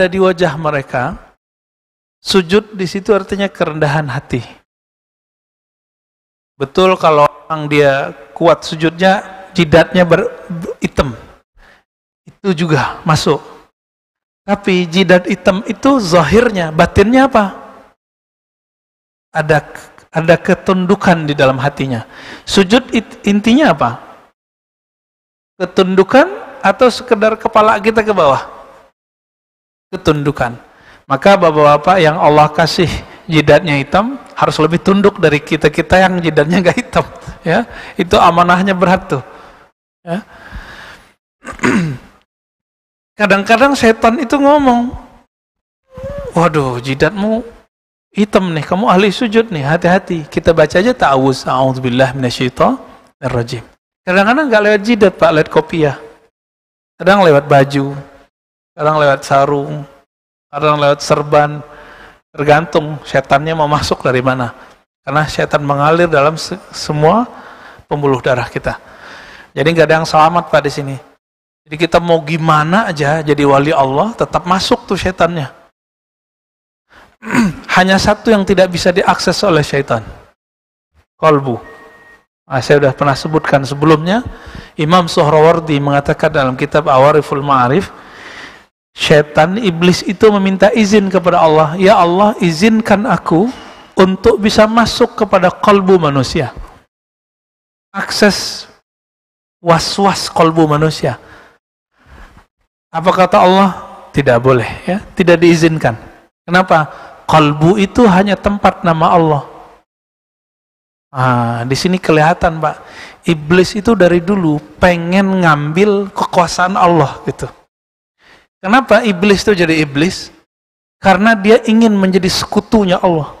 ada di wajah mereka. Sujud di situ artinya kerendahan hati. Betul kalau orang dia kuat sujudnya, jidatnya berhitam Itu juga masuk. Tapi jidat hitam itu zahirnya, batinnya apa? Ada ada ketundukan di dalam hatinya. Sujud intinya apa? Ketundukan atau sekedar kepala kita ke bawah? ketundukan. Maka bapak-bapak yang Allah kasih jidatnya hitam harus lebih tunduk dari kita-kita yang jidatnya gak hitam. Ya, itu amanahnya berat tuh. Ya. Kadang-kadang setan itu ngomong, waduh jidatmu hitam nih, kamu ahli sujud nih, hati-hati. Kita baca aja ta'awuz, a'udzubillah minasyaitonirrajim. Kadang-kadang gak lewat jidat pak, lewat kopiah. Kadang lewat baju, kadang lewat sarung, kadang lewat serban, tergantung setannya mau masuk dari mana. Karena setan mengalir dalam semua pembuluh darah kita. Jadi nggak ada yang selamat pak di sini. Jadi kita mau gimana aja jadi wali Allah, tetap masuk tuh setannya. Hanya satu yang tidak bisa diakses oleh setan, kolbu. Nah, saya sudah pernah sebutkan sebelumnya, Imam Sohrawardi mengatakan dalam kitab Awariful Ma'arif, Setan iblis itu meminta izin kepada Allah, "Ya Allah, izinkan aku untuk bisa masuk kepada kalbu manusia." Akses was-was kalbu manusia. Apa kata Allah? Tidak boleh, ya, tidak diizinkan. Kenapa? Kalbu itu hanya tempat nama Allah. Ah, di sini kelihatan, Pak. Iblis itu dari dulu pengen ngambil kekuasaan Allah gitu. Kenapa iblis itu jadi iblis? Karena dia ingin menjadi sekutunya Allah.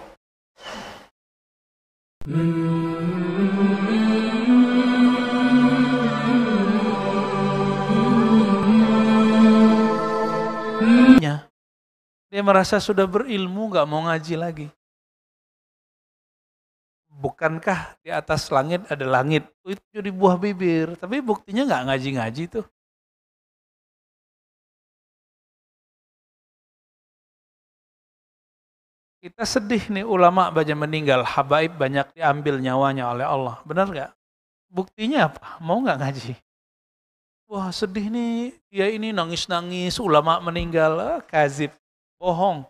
Dia merasa sudah berilmu, gak mau ngaji lagi. Bukankah di atas langit ada langit? Itu jadi buah bibir, tapi buktinya gak ngaji-ngaji tuh. Kita sedih nih ulama banyak meninggal, habaib banyak diambil nyawanya oleh Allah. Benar nggak? Buktinya apa? Mau nggak ngaji? Wah sedih nih, ya ini nangis-nangis, ulama meninggal, eh, kazib, bohong.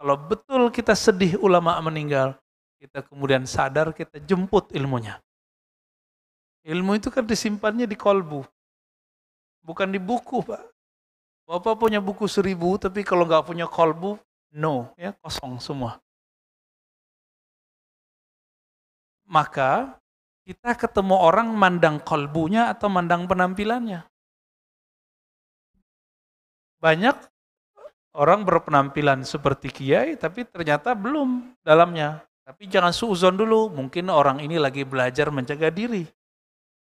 Kalau betul kita sedih ulama meninggal, kita kemudian sadar kita jemput ilmunya. Ilmu itu kan disimpannya di kolbu, bukan di buku pak. Bapak punya buku seribu, tapi kalau nggak punya kolbu, no, ya kosong semua. Maka kita ketemu orang mandang kolbunya atau mandang penampilannya. Banyak orang berpenampilan seperti kiai tapi ternyata belum dalamnya. Tapi jangan suuzon dulu, mungkin orang ini lagi belajar menjaga diri.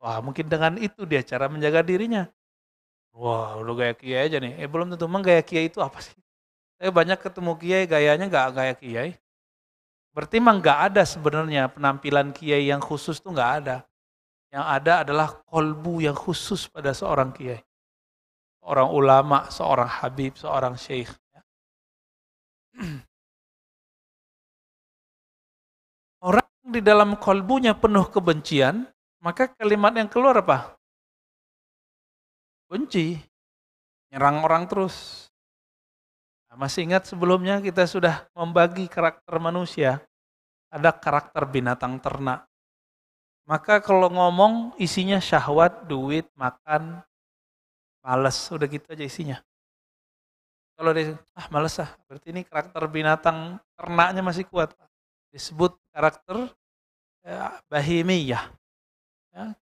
Wah, mungkin dengan itu dia cara menjaga dirinya. Wah, lu gaya kiai aja nih. Eh, belum tentu. Emang gaya kiai itu apa sih? Saya eh, banyak ketemu kiai gayanya nggak gaya kiai. Berarti emang nggak ada sebenarnya penampilan kiai yang khusus tuh nggak ada. Yang ada adalah kolbu yang khusus pada seorang kiai. orang ulama, seorang habib, seorang syekh. Ya. Orang di dalam kolbunya penuh kebencian, maka kalimat yang keluar apa? Benci. Nyerang orang terus Nah, masih ingat sebelumnya kita sudah membagi karakter manusia. Ada karakter binatang ternak. Maka kalau ngomong isinya syahwat, duit, makan, males. sudah gitu aja isinya. Kalau dia, ah males ah. Berarti ini karakter binatang ternaknya masih kuat. Disebut karakter ya, bahimiyah. Ya.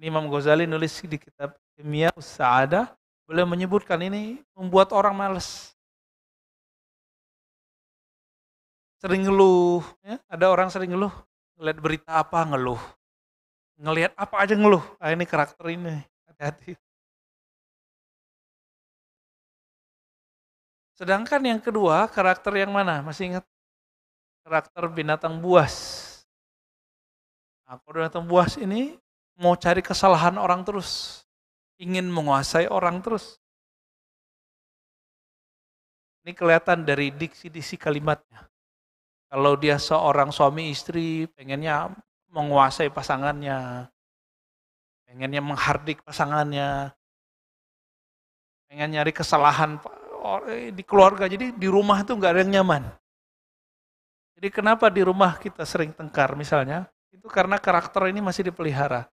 Ini Imam Ghazali nulis di kitab Kimia Usada beliau menyebutkan ini membuat orang males. sering ngeluh. Ya, ada orang sering ngeluh, ngeliat berita apa ngeluh. Ngeliat apa aja ngeluh. Ah, ini karakter ini, hati-hati. Sedangkan yang kedua, karakter yang mana? Masih ingat? Karakter binatang buas. Nah, binatang buas ini mau cari kesalahan orang terus. Ingin menguasai orang terus. Ini kelihatan dari diksi-diksi kalimatnya. Kalau dia seorang suami istri, pengennya menguasai pasangannya, pengennya menghardik pasangannya, pengen nyari kesalahan eh, di keluarga. Jadi di rumah tuh nggak ada yang nyaman. Jadi kenapa di rumah kita sering tengkar misalnya? Itu karena karakter ini masih dipelihara.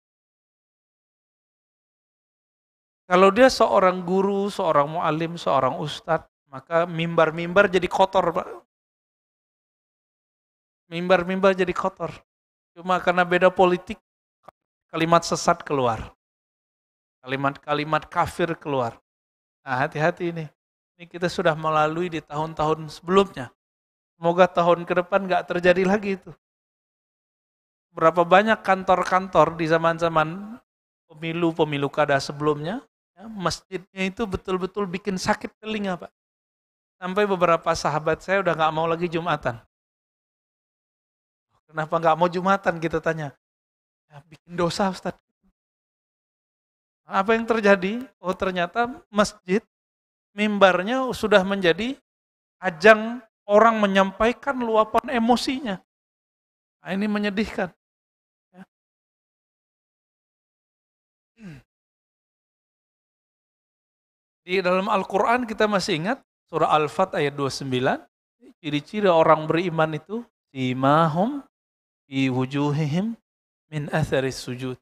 Kalau dia seorang guru, seorang mualim, seorang ustadz, maka mimbar-mimbar jadi kotor, mimbar-mimbar jadi kotor. Cuma karena beda politik, kalimat sesat keluar. Kalimat-kalimat kafir keluar. Nah, hati-hati ini. Ini kita sudah melalui di tahun-tahun sebelumnya. Semoga tahun ke depan nggak terjadi lagi itu. Berapa banyak kantor-kantor di zaman-zaman pemilu-pemilu kada sebelumnya, ya, masjidnya itu betul-betul bikin sakit telinga, Pak. Sampai beberapa sahabat saya udah nggak mau lagi Jumatan. Kenapa nggak mau Jumatan kita tanya? Ya, bikin dosa Ustaz. Apa yang terjadi? Oh ternyata masjid, mimbarnya sudah menjadi ajang orang menyampaikan luapan emosinya. Nah, ini menyedihkan. Ya. Di dalam Al-Quran kita masih ingat surah Al-Fat ayat 29. Ciri-ciri orang beriman itu simahum fi wujuhihim min atharis sujud.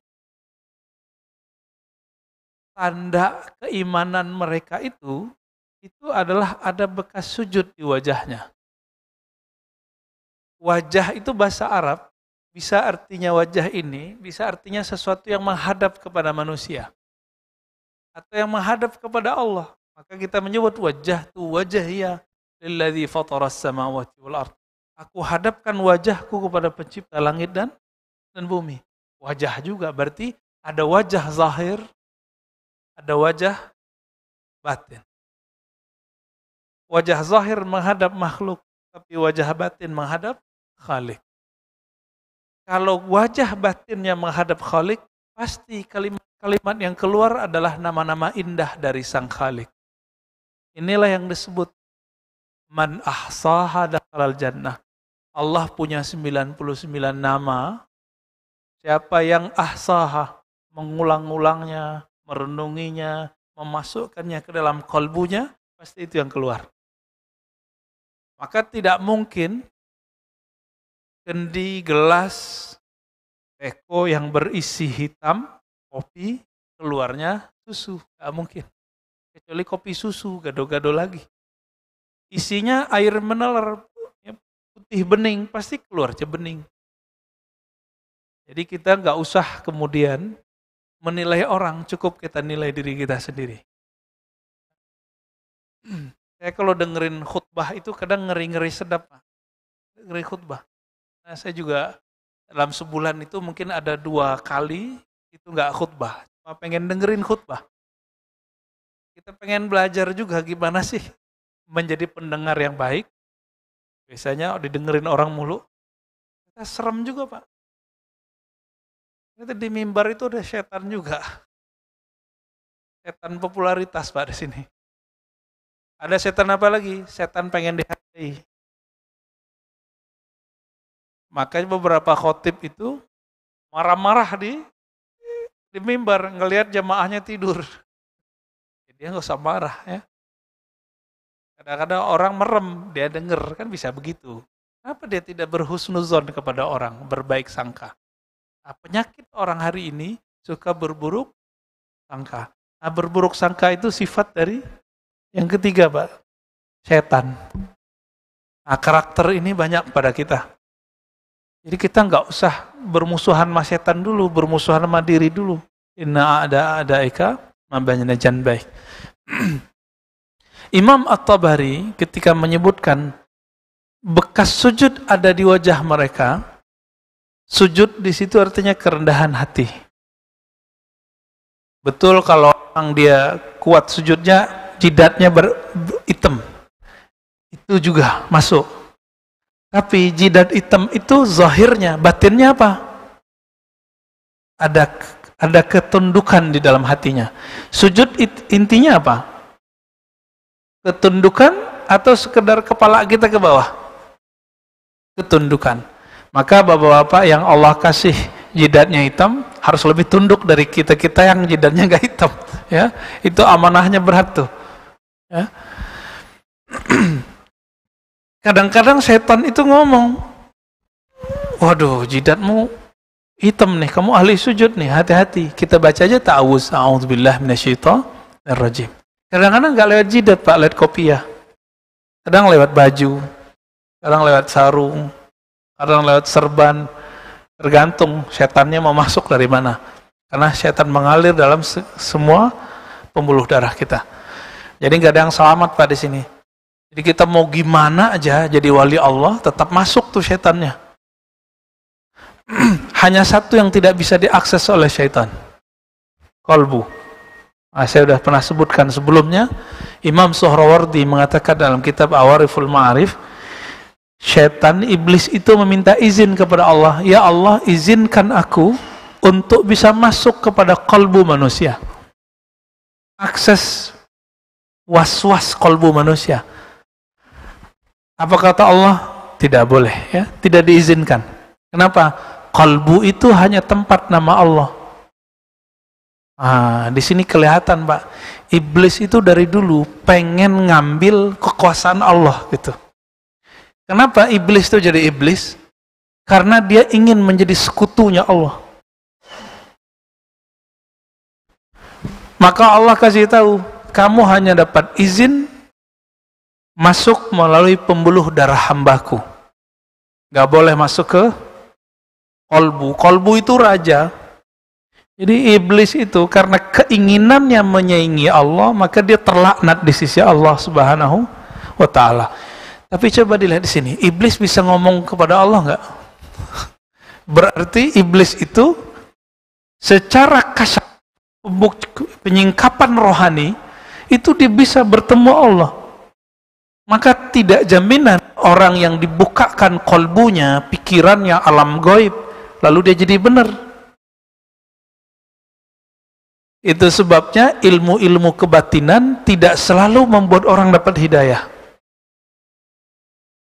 Tanda keimanan mereka itu, itu adalah ada bekas sujud di wajahnya. Wajah itu bahasa Arab, bisa artinya wajah ini, bisa artinya sesuatu yang menghadap kepada manusia. Atau yang menghadap kepada Allah. Maka kita menyebut wajah tu wajah ya lilladhi fataras samawati wal ard. Aku hadapkan wajahku kepada pencipta langit dan dan bumi. Wajah juga berarti ada wajah zahir, ada wajah batin. Wajah zahir menghadap makhluk, tapi wajah batin menghadap khalik. Kalau wajah batinnya menghadap khalik, pasti kalimat-kalimat yang keluar adalah nama-nama indah dari sang khalik. Inilah yang disebut man ahsaha dakhalal jannah. Allah punya 99 nama. Siapa yang ahsah mengulang-ulangnya, merenunginya, memasukkannya ke dalam kolbunya, pasti itu yang keluar. Maka tidak mungkin kendi, gelas, teko yang berisi hitam, kopi, keluarnya susu. Tidak mungkin. Kecuali kopi susu, gado-gado lagi. Isinya air mineral, putih bening, pasti keluar cebening Jadi kita nggak usah kemudian menilai orang, cukup kita nilai diri kita sendiri. Saya kalau dengerin khutbah itu kadang ngeri-ngeri sedap. Ngeri khutbah. Nah, saya juga dalam sebulan itu mungkin ada dua kali itu nggak khutbah. Cuma pengen dengerin khutbah. Kita pengen belajar juga gimana sih menjadi pendengar yang baik, Biasanya didengerin orang mulu. Kita serem juga, Pak. Itu di mimbar itu ada setan juga. Setan popularitas, Pak, di sini. Ada setan apa lagi? Setan pengen dihargai. Makanya beberapa khotib itu marah-marah di di mimbar ngelihat jamaahnya tidur. Dia nggak usah marah ya. Kadang-kadang orang merem, dia denger, kan bisa begitu. Kenapa dia tidak berhusnuzon kepada orang, berbaik sangka? Nah, penyakit orang hari ini suka berburuk sangka. Nah, berburuk sangka itu sifat dari yang ketiga, Pak. Setan. Nah, karakter ini banyak pada kita. Jadi kita nggak usah bermusuhan sama setan dulu, bermusuhan sama diri dulu. Inna ada ada ika, jan baik. Imam At-Tabari ketika menyebutkan bekas sujud ada di wajah mereka, sujud di situ artinya kerendahan hati. Betul kalau orang dia kuat sujudnya, jidatnya berhitam, hitam. Itu juga masuk. Tapi jidat hitam itu zahirnya, batinnya apa? Ada ada ketundukan di dalam hatinya. Sujud intinya apa? ketundukan atau sekedar kepala kita ke bawah? Ketundukan. Maka bapak-bapak yang Allah kasih jidatnya hitam harus lebih tunduk dari kita-kita yang jidatnya gak hitam. Ya, itu amanahnya berat tuh. Ya. Kadang-kadang setan itu ngomong, waduh jidatmu hitam nih, kamu ahli sujud nih, hati-hati. Kita baca aja ta'awuz, a'udzubillah rajim Kadang-kadang nggak lewat jidat, Pak, lewat kopi ya, Kadang lewat baju, kadang lewat sarung, kadang lewat serban. Tergantung setannya mau masuk dari mana. Karena setan mengalir dalam semua pembuluh darah kita. Jadi nggak ada yang selamat Pak di sini. Jadi kita mau gimana aja jadi wali Allah, tetap masuk tuh setannya. Hanya satu yang tidak bisa diakses oleh setan. Kolbu. Nah, saya sudah pernah sebutkan sebelumnya, Imam Sohrawardi mengatakan dalam kitab Awariful Ma'arif, setan iblis itu meminta izin kepada Allah, Ya Allah izinkan aku untuk bisa masuk kepada kolbu manusia. Akses was-was kolbu manusia. Apa kata Allah? Tidak boleh, ya, tidak diizinkan. Kenapa? Kolbu itu hanya tempat nama Allah. Ah, di sini kelihatan Pak, iblis itu dari dulu pengen ngambil kekuasaan Allah gitu. Kenapa iblis itu jadi iblis? Karena dia ingin menjadi sekutunya Allah. Maka Allah kasih tahu, kamu hanya dapat izin masuk melalui pembuluh darah hambaku. Gak boleh masuk ke kolbu. Kolbu itu raja, jadi iblis itu karena keinginannya menyaingi Allah, maka dia terlaknat di sisi Allah Subhanahu wa taala. Tapi coba dilihat di sini, iblis bisa ngomong kepada Allah nggak? Berarti iblis itu secara kasar penyingkapan rohani itu dia bisa bertemu Allah. Maka tidak jaminan orang yang dibukakan kolbunya, pikirannya, alam goib, lalu dia jadi benar itu sebabnya ilmu-ilmu kebatinan tidak selalu membuat orang dapat hidayah.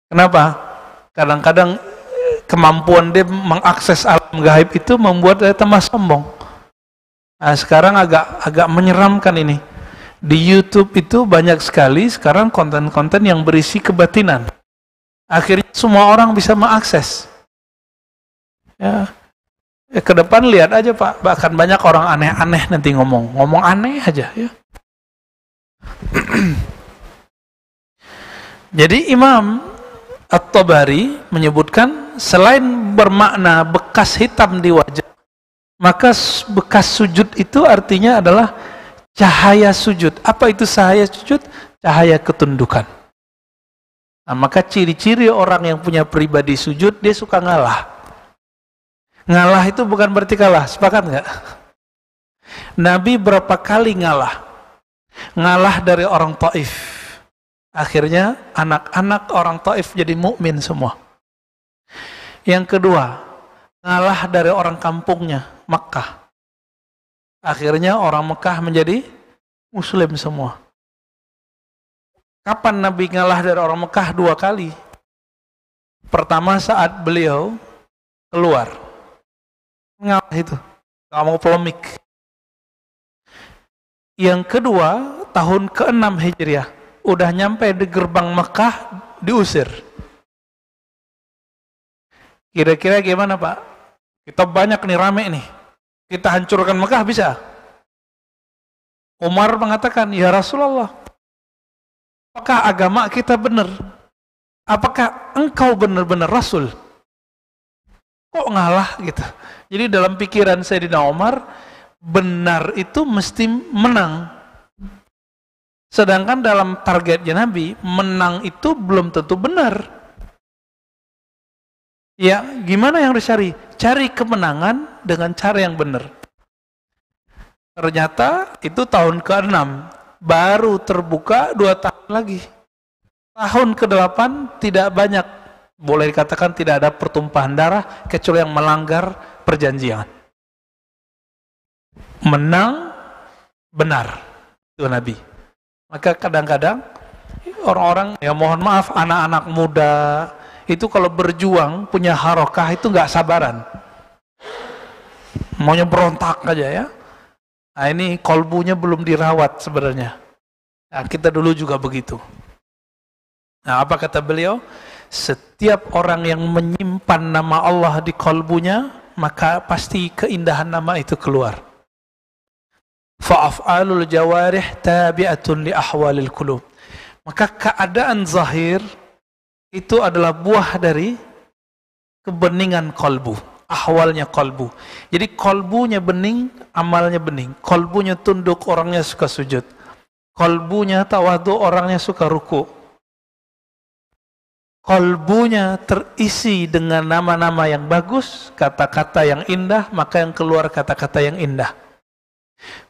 Kenapa? Kadang-kadang eh, kemampuan dia mengakses alam gaib itu membuat dia tambah sombong. Nah, sekarang agak agak menyeramkan ini. Di YouTube itu banyak sekali sekarang konten-konten yang berisi kebatinan. Akhirnya semua orang bisa mengakses. Ya, Eh, ke depan lihat aja Pak, bahkan banyak orang aneh-aneh nanti ngomong. Ngomong aneh aja ya. Jadi Imam At-Tabari menyebutkan selain bermakna bekas hitam di wajah, maka bekas sujud itu artinya adalah cahaya sujud. Apa itu cahaya sujud? Cahaya ketundukan. Nah, maka ciri-ciri orang yang punya pribadi sujud, dia suka ngalah. Ngalah itu bukan berarti kalah, sepakat nggak? Nabi berapa kali ngalah? Ngalah dari orang Taif. Akhirnya anak-anak orang Taif jadi mukmin semua. Yang kedua, ngalah dari orang kampungnya, Mekah. Akhirnya orang Mekah menjadi muslim semua. Kapan Nabi ngalah dari orang Mekah dua kali? Pertama saat beliau keluar ngalah itu nggak mau polemik yang kedua tahun ke-6 Hijriah udah nyampe di gerbang Mekah diusir kira-kira gimana Pak kita banyak nih rame nih kita hancurkan Mekah bisa Umar mengatakan ya Rasulullah apakah agama kita benar apakah engkau benar-benar Rasul kok ngalah gitu. Jadi dalam pikiran Sayyidina Umar, benar itu mesti menang. Sedangkan dalam targetnya Nabi, menang itu belum tentu benar. Ya, gimana yang dicari Cari kemenangan dengan cara yang benar. Ternyata itu tahun ke-6, baru terbuka dua tahun lagi. Tahun ke-8 tidak banyak boleh dikatakan tidak ada pertumpahan darah kecuali yang melanggar perjanjian. Menang benar itu Nabi. Maka kadang-kadang orang-orang ya mohon maaf anak-anak muda itu kalau berjuang punya harokah itu nggak sabaran. Maunya berontak aja ya. Nah ini kolbunya belum dirawat sebenarnya. Nah, kita dulu juga begitu. Nah apa kata beliau? Setiap orang yang menyimpan nama Allah di kolbunya, maka pasti keindahan nama itu keluar. Fa'af'alul jawarih tabi'atun li ahwalil kulub. Maka keadaan zahir itu adalah buah dari kebeningan kolbu, ahwalnya kolbu. Jadi kolbunya bening, amalnya bening. Kolbunya tunduk, orangnya suka sujud. Kolbunya tawadu, orangnya suka ruku. Kalbunya terisi dengan nama-nama yang bagus, kata-kata yang indah, maka yang keluar kata-kata yang indah.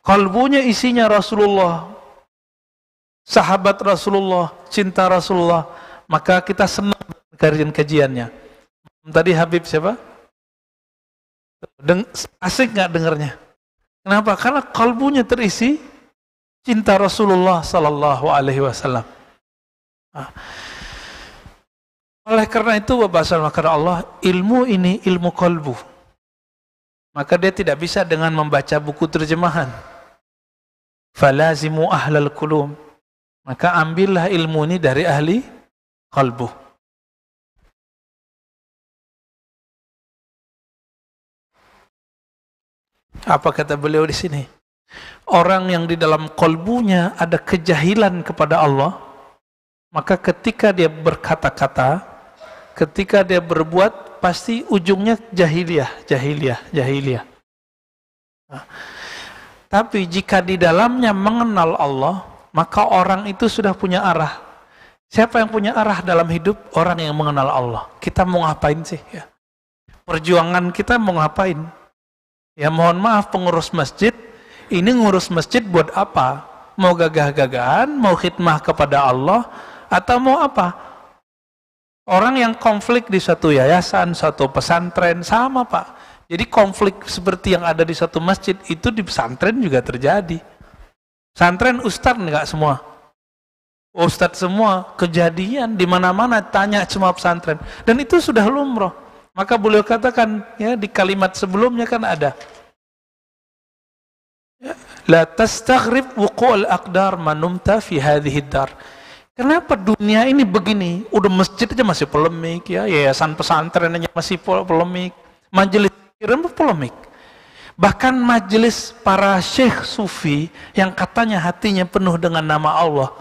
Kalbunya isinya Rasulullah, sahabat Rasulullah, cinta Rasulullah, maka kita senang kajian-kajiannya. Tadi Habib siapa? Deng asik nggak dengernya? Kenapa? Karena kalbunya terisi cinta Rasulullah Sallallahu Alaihi Wasallam. Ah, oleh karena itu wabasan maka Allah ilmu ini ilmu kolbu. Maka dia tidak bisa dengan membaca buku terjemahan. Falazimu ahlal kulum. Maka ambillah ilmu ini dari ahli kolbu. Apa kata beliau di sini? Orang yang di dalam kolbunya ada kejahilan kepada Allah, maka ketika dia berkata-kata, ketika dia berbuat pasti ujungnya jahiliyah, jahiliyah, jahiliyah. Nah, tapi jika di dalamnya mengenal Allah, maka orang itu sudah punya arah. Siapa yang punya arah dalam hidup? Orang yang mengenal Allah. Kita mau ngapain sih? Ya. Perjuangan kita mau ngapain? Ya mohon maaf pengurus masjid, ini ngurus masjid buat apa? Mau gagah-gagahan, mau khidmah kepada Allah, atau mau apa? Orang yang konflik di satu yayasan, satu pesantren, sama Pak. Jadi konflik seperti yang ada di satu masjid itu di pesantren juga terjadi. Santren ustad, nggak semua. Ustad semua kejadian di mana-mana tanya semua pesantren. Dan itu sudah lumrah. Maka boleh katakan ya di kalimat sebelumnya kan ada. Ya, La tastaghrib wuqul aqdar manumta fi hadhihi dar. Kenapa dunia ini begini? Udah masjid aja masih polemik ya, yayasan pesantren aja masih polemik, majelis kirim polemik. Bahkan majelis para syekh sufi yang katanya hatinya penuh dengan nama Allah,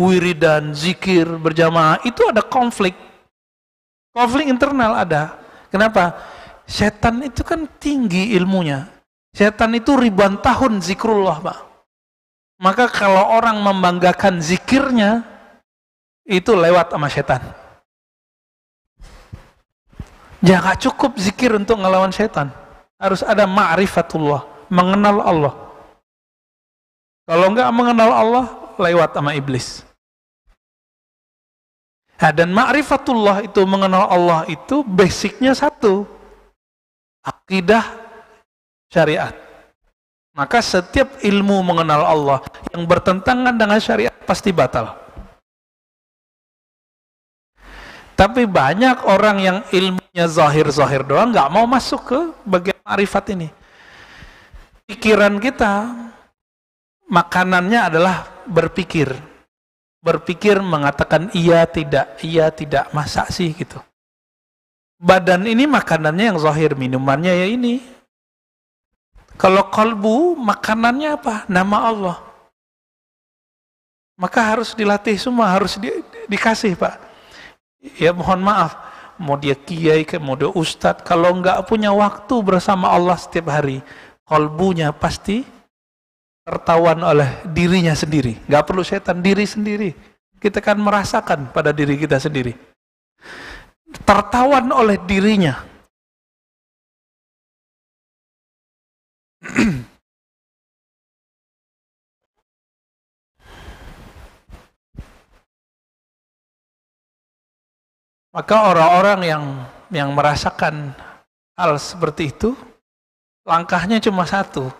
wiridan, zikir berjamaah, itu ada konflik. Konflik internal ada. Kenapa? Setan itu kan tinggi ilmunya. Setan itu ribuan tahun zikrullah, Pak. Maka kalau orang membanggakan zikirnya, itu lewat sama setan. Jangan ya, cukup zikir untuk ngelawan setan. Harus ada ma'rifatullah, mengenal Allah. Kalau enggak mengenal Allah, lewat sama iblis. Nah, dan ma'rifatullah itu mengenal Allah itu basicnya satu. Akidah syariat. Maka setiap ilmu mengenal Allah yang bertentangan dengan syariat pasti batal. Tapi banyak orang yang ilmunya zahir-zahir doang nggak mau masuk ke bagian arifat ini. Pikiran kita makanannya adalah berpikir. Berpikir mengatakan iya tidak, iya tidak, masak sih gitu. Badan ini makanannya yang zahir, minumannya ya ini. Kalau kalbu makanannya apa? Nama Allah. Maka harus dilatih semua, harus di, dikasih Pak Ya mohon maaf, mau dia kiai, mau dia Ustad, kalau nggak punya waktu bersama Allah setiap hari, kalbunya pasti tertawan oleh dirinya sendiri. Nggak perlu setan, diri sendiri. Kita kan merasakan pada diri kita sendiri. Tertawan oleh dirinya. Maka orang-orang yang yang merasakan hal seperti itu, langkahnya cuma satu.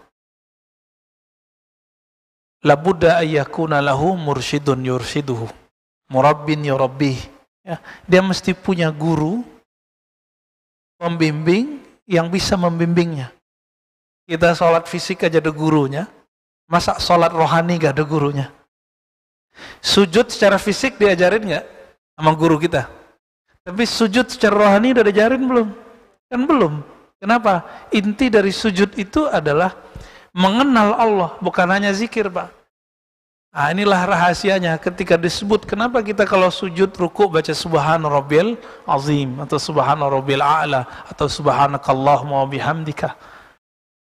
Buddha ayyakuna lahu mursyidun yursiduhu. Murabbin yurabbih. Ya, dia mesti punya guru, pembimbing yang bisa membimbingnya. Kita sholat fisik aja ada gurunya. Masa sholat rohani gak ada gurunya? Sujud secara fisik diajarin gak sama guru kita? Tapi sujud secara rohani udah diajarin belum? Kan belum. Kenapa? Inti dari sujud itu adalah mengenal Allah, bukan hanya zikir, Pak. Nah, inilah rahasianya ketika disebut kenapa kita kalau sujud ruku baca subhana rabbil azim atau subhana rabbil a'la atau subhanakallahumma bihamdika.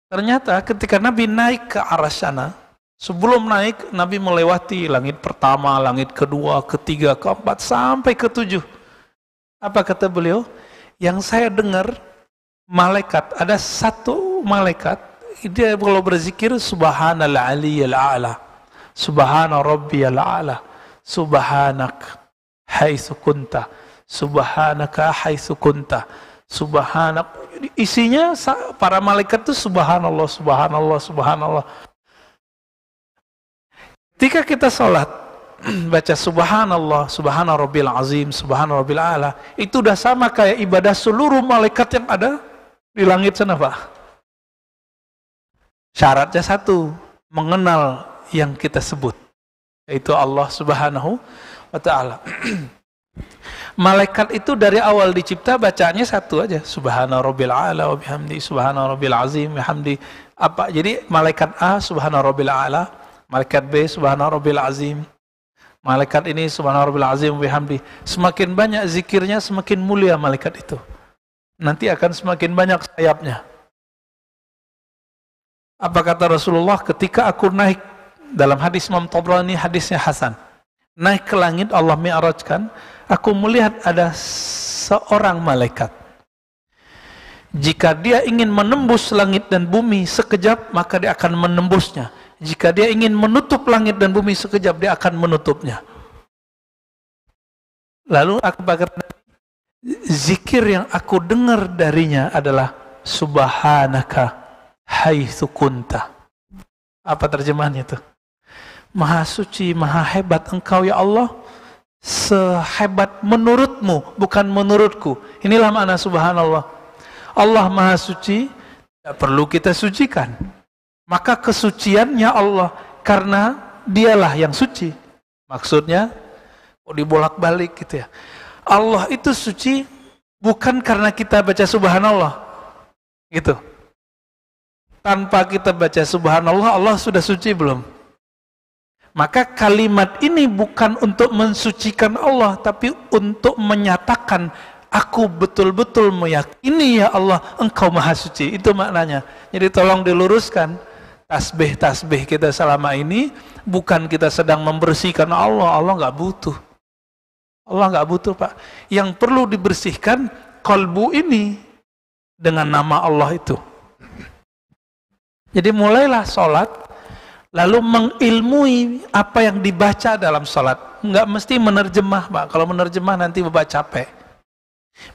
Ternyata ketika Nabi naik ke arah sana, sebelum naik Nabi melewati langit pertama, langit kedua, ketiga, keempat sampai ketujuh. Apa kata beliau? Yang saya dengar malaikat, ada satu malaikat, dia kalau berzikir subhanallah aliyal a'la. Subhana rabbiyal a'la. Subhanak haitsu kunta. Subhanaka haitsu kunta. Subhanak isinya para malaikat itu subhanallah subhanallah subhanallah. Ketika kita sholat, baca subhanallah, subhanallah rabbil azim, subhanallah rabbil ala, itu udah sama kayak ibadah seluruh malaikat yang ada di langit sana, Pak. Syaratnya satu, mengenal yang kita sebut, yaitu Allah Subhanahu wa taala. Malaikat itu dari awal dicipta bacanya satu aja, subhanallah rabbil ala wa bihamdi, subhana rabbil azim, bihamdi. Apa? Jadi malaikat A subhanallah rabbil ala, malaikat B subhanallah rabbil azim, Malaikat ini subhanallah azim bihamdi. Semakin banyak zikirnya semakin mulia malaikat itu. Nanti akan semakin banyak sayapnya. Apa kata Rasulullah ketika aku naik dalam hadis Imam Tabrani hadisnya Hasan. Naik ke langit Allah mi'rajkan, aku melihat ada seorang malaikat. Jika dia ingin menembus langit dan bumi sekejap, maka dia akan menembusnya jika dia ingin menutup langit dan bumi sekejap, dia akan menutupnya. Lalu aku bakar zikir yang aku dengar darinya adalah subhanaka hai sukunta. Apa terjemahannya itu? Maha suci, maha hebat engkau ya Allah. Sehebat menurutmu, bukan menurutku. Inilah makna subhanallah. Allah maha suci, tidak perlu kita sucikan maka kesuciannya Allah karena dialah yang suci. Maksudnya kok dibolak-balik gitu ya. Allah itu suci bukan karena kita baca subhanallah. Gitu. Tanpa kita baca subhanallah Allah sudah suci belum? Maka kalimat ini bukan untuk mensucikan Allah tapi untuk menyatakan aku betul-betul meyakini ya Allah engkau maha suci. Itu maknanya. Jadi tolong diluruskan tasbih-tasbih kita selama ini bukan kita sedang membersihkan Allah. Allah nggak butuh. Allah nggak butuh pak. Yang perlu dibersihkan kalbu ini dengan nama Allah itu. Jadi mulailah sholat, lalu mengilmui apa yang dibaca dalam sholat. Nggak mesti menerjemah pak. Kalau menerjemah nanti bapak capek.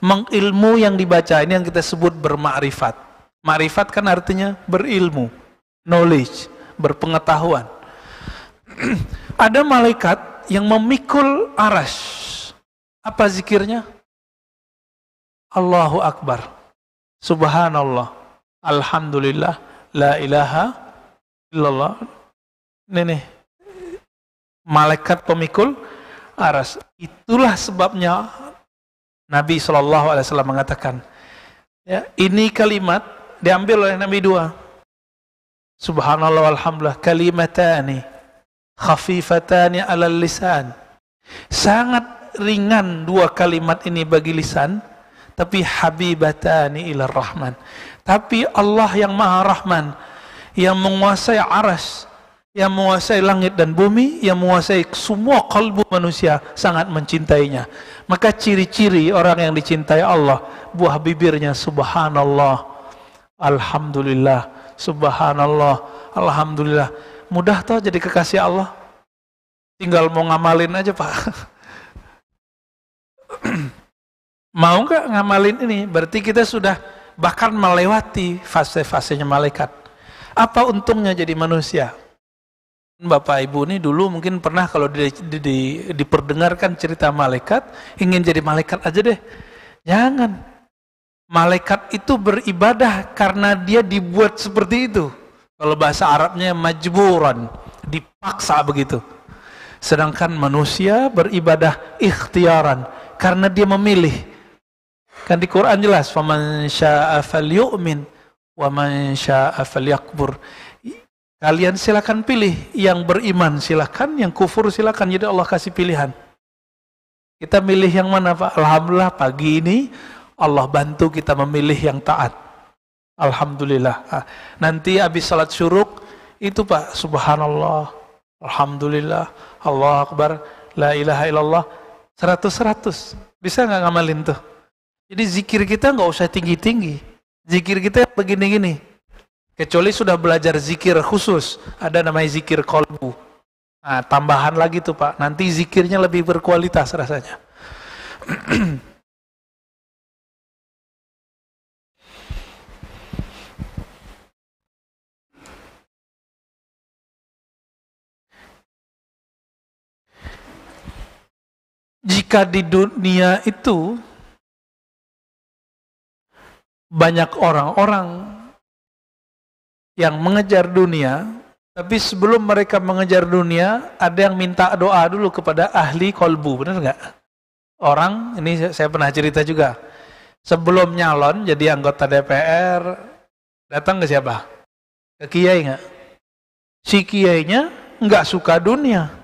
Mengilmu yang dibaca ini yang kita sebut bermakrifat. Marifat kan artinya berilmu knowledge, berpengetahuan. Ada malaikat yang memikul aras. Apa zikirnya? Allahu Akbar. Subhanallah. Alhamdulillah. La ilaha illallah. Ini nih. Malaikat pemikul aras. Itulah sebabnya Nabi SAW mengatakan, ya, ini kalimat diambil oleh Nabi dua. Subhanallah walhamdulillah kalimatani khafifatani alal lisan. Sangat ringan dua kalimat ini bagi lisan tapi habibatani ilar rahman. Tapi Allah yang maha rahman yang menguasai aras, yang menguasai langit dan bumi, yang menguasai semua kalbu manusia sangat mencintainya. Maka ciri-ciri orang yang dicintai Allah, buah bibirnya subhanallah, alhamdulillah, Subhanallah, Alhamdulillah. Mudah toh jadi kekasih Allah. Tinggal mau ngamalin aja Pak. mau nggak ngamalin ini? Berarti kita sudah bahkan melewati fase-fasenya malaikat. Apa untungnya jadi manusia? Bapak Ibu ini dulu mungkin pernah kalau di, di, di, diperdengarkan cerita malaikat, ingin jadi malaikat aja deh. Jangan. Malaikat itu beribadah karena dia dibuat seperti itu. Kalau bahasa Arabnya majburan, dipaksa begitu. Sedangkan manusia beribadah ikhtiaran karena dia memilih. Kan di Quran jelas, "Faman syaa'a falyu'min wa man syaa'a Kalian silakan pilih yang beriman silakan, yang kufur silakan. Jadi Allah kasih pilihan. Kita milih yang mana Pak? Alhamdulillah pagi ini Allah bantu kita memilih yang taat. Alhamdulillah. Nanti habis salat syuruk, itu Pak, subhanallah, alhamdulillah, Allah Akbar, la ilaha illallah, seratus-seratus. Bisa nggak ngamalin tuh? Jadi zikir kita nggak usah tinggi-tinggi. Zikir kita begini-gini. Kecuali sudah belajar zikir khusus, ada namanya zikir kolbu. Nah, tambahan lagi tuh Pak, nanti zikirnya lebih berkualitas rasanya. jika di dunia itu banyak orang-orang yang mengejar dunia, tapi sebelum mereka mengejar dunia, ada yang minta doa dulu kepada ahli kolbu, benar nggak? Orang, ini saya pernah cerita juga, sebelum nyalon jadi anggota DPR, datang ke siapa? Ke kiai nggak? Si kiainya nggak suka dunia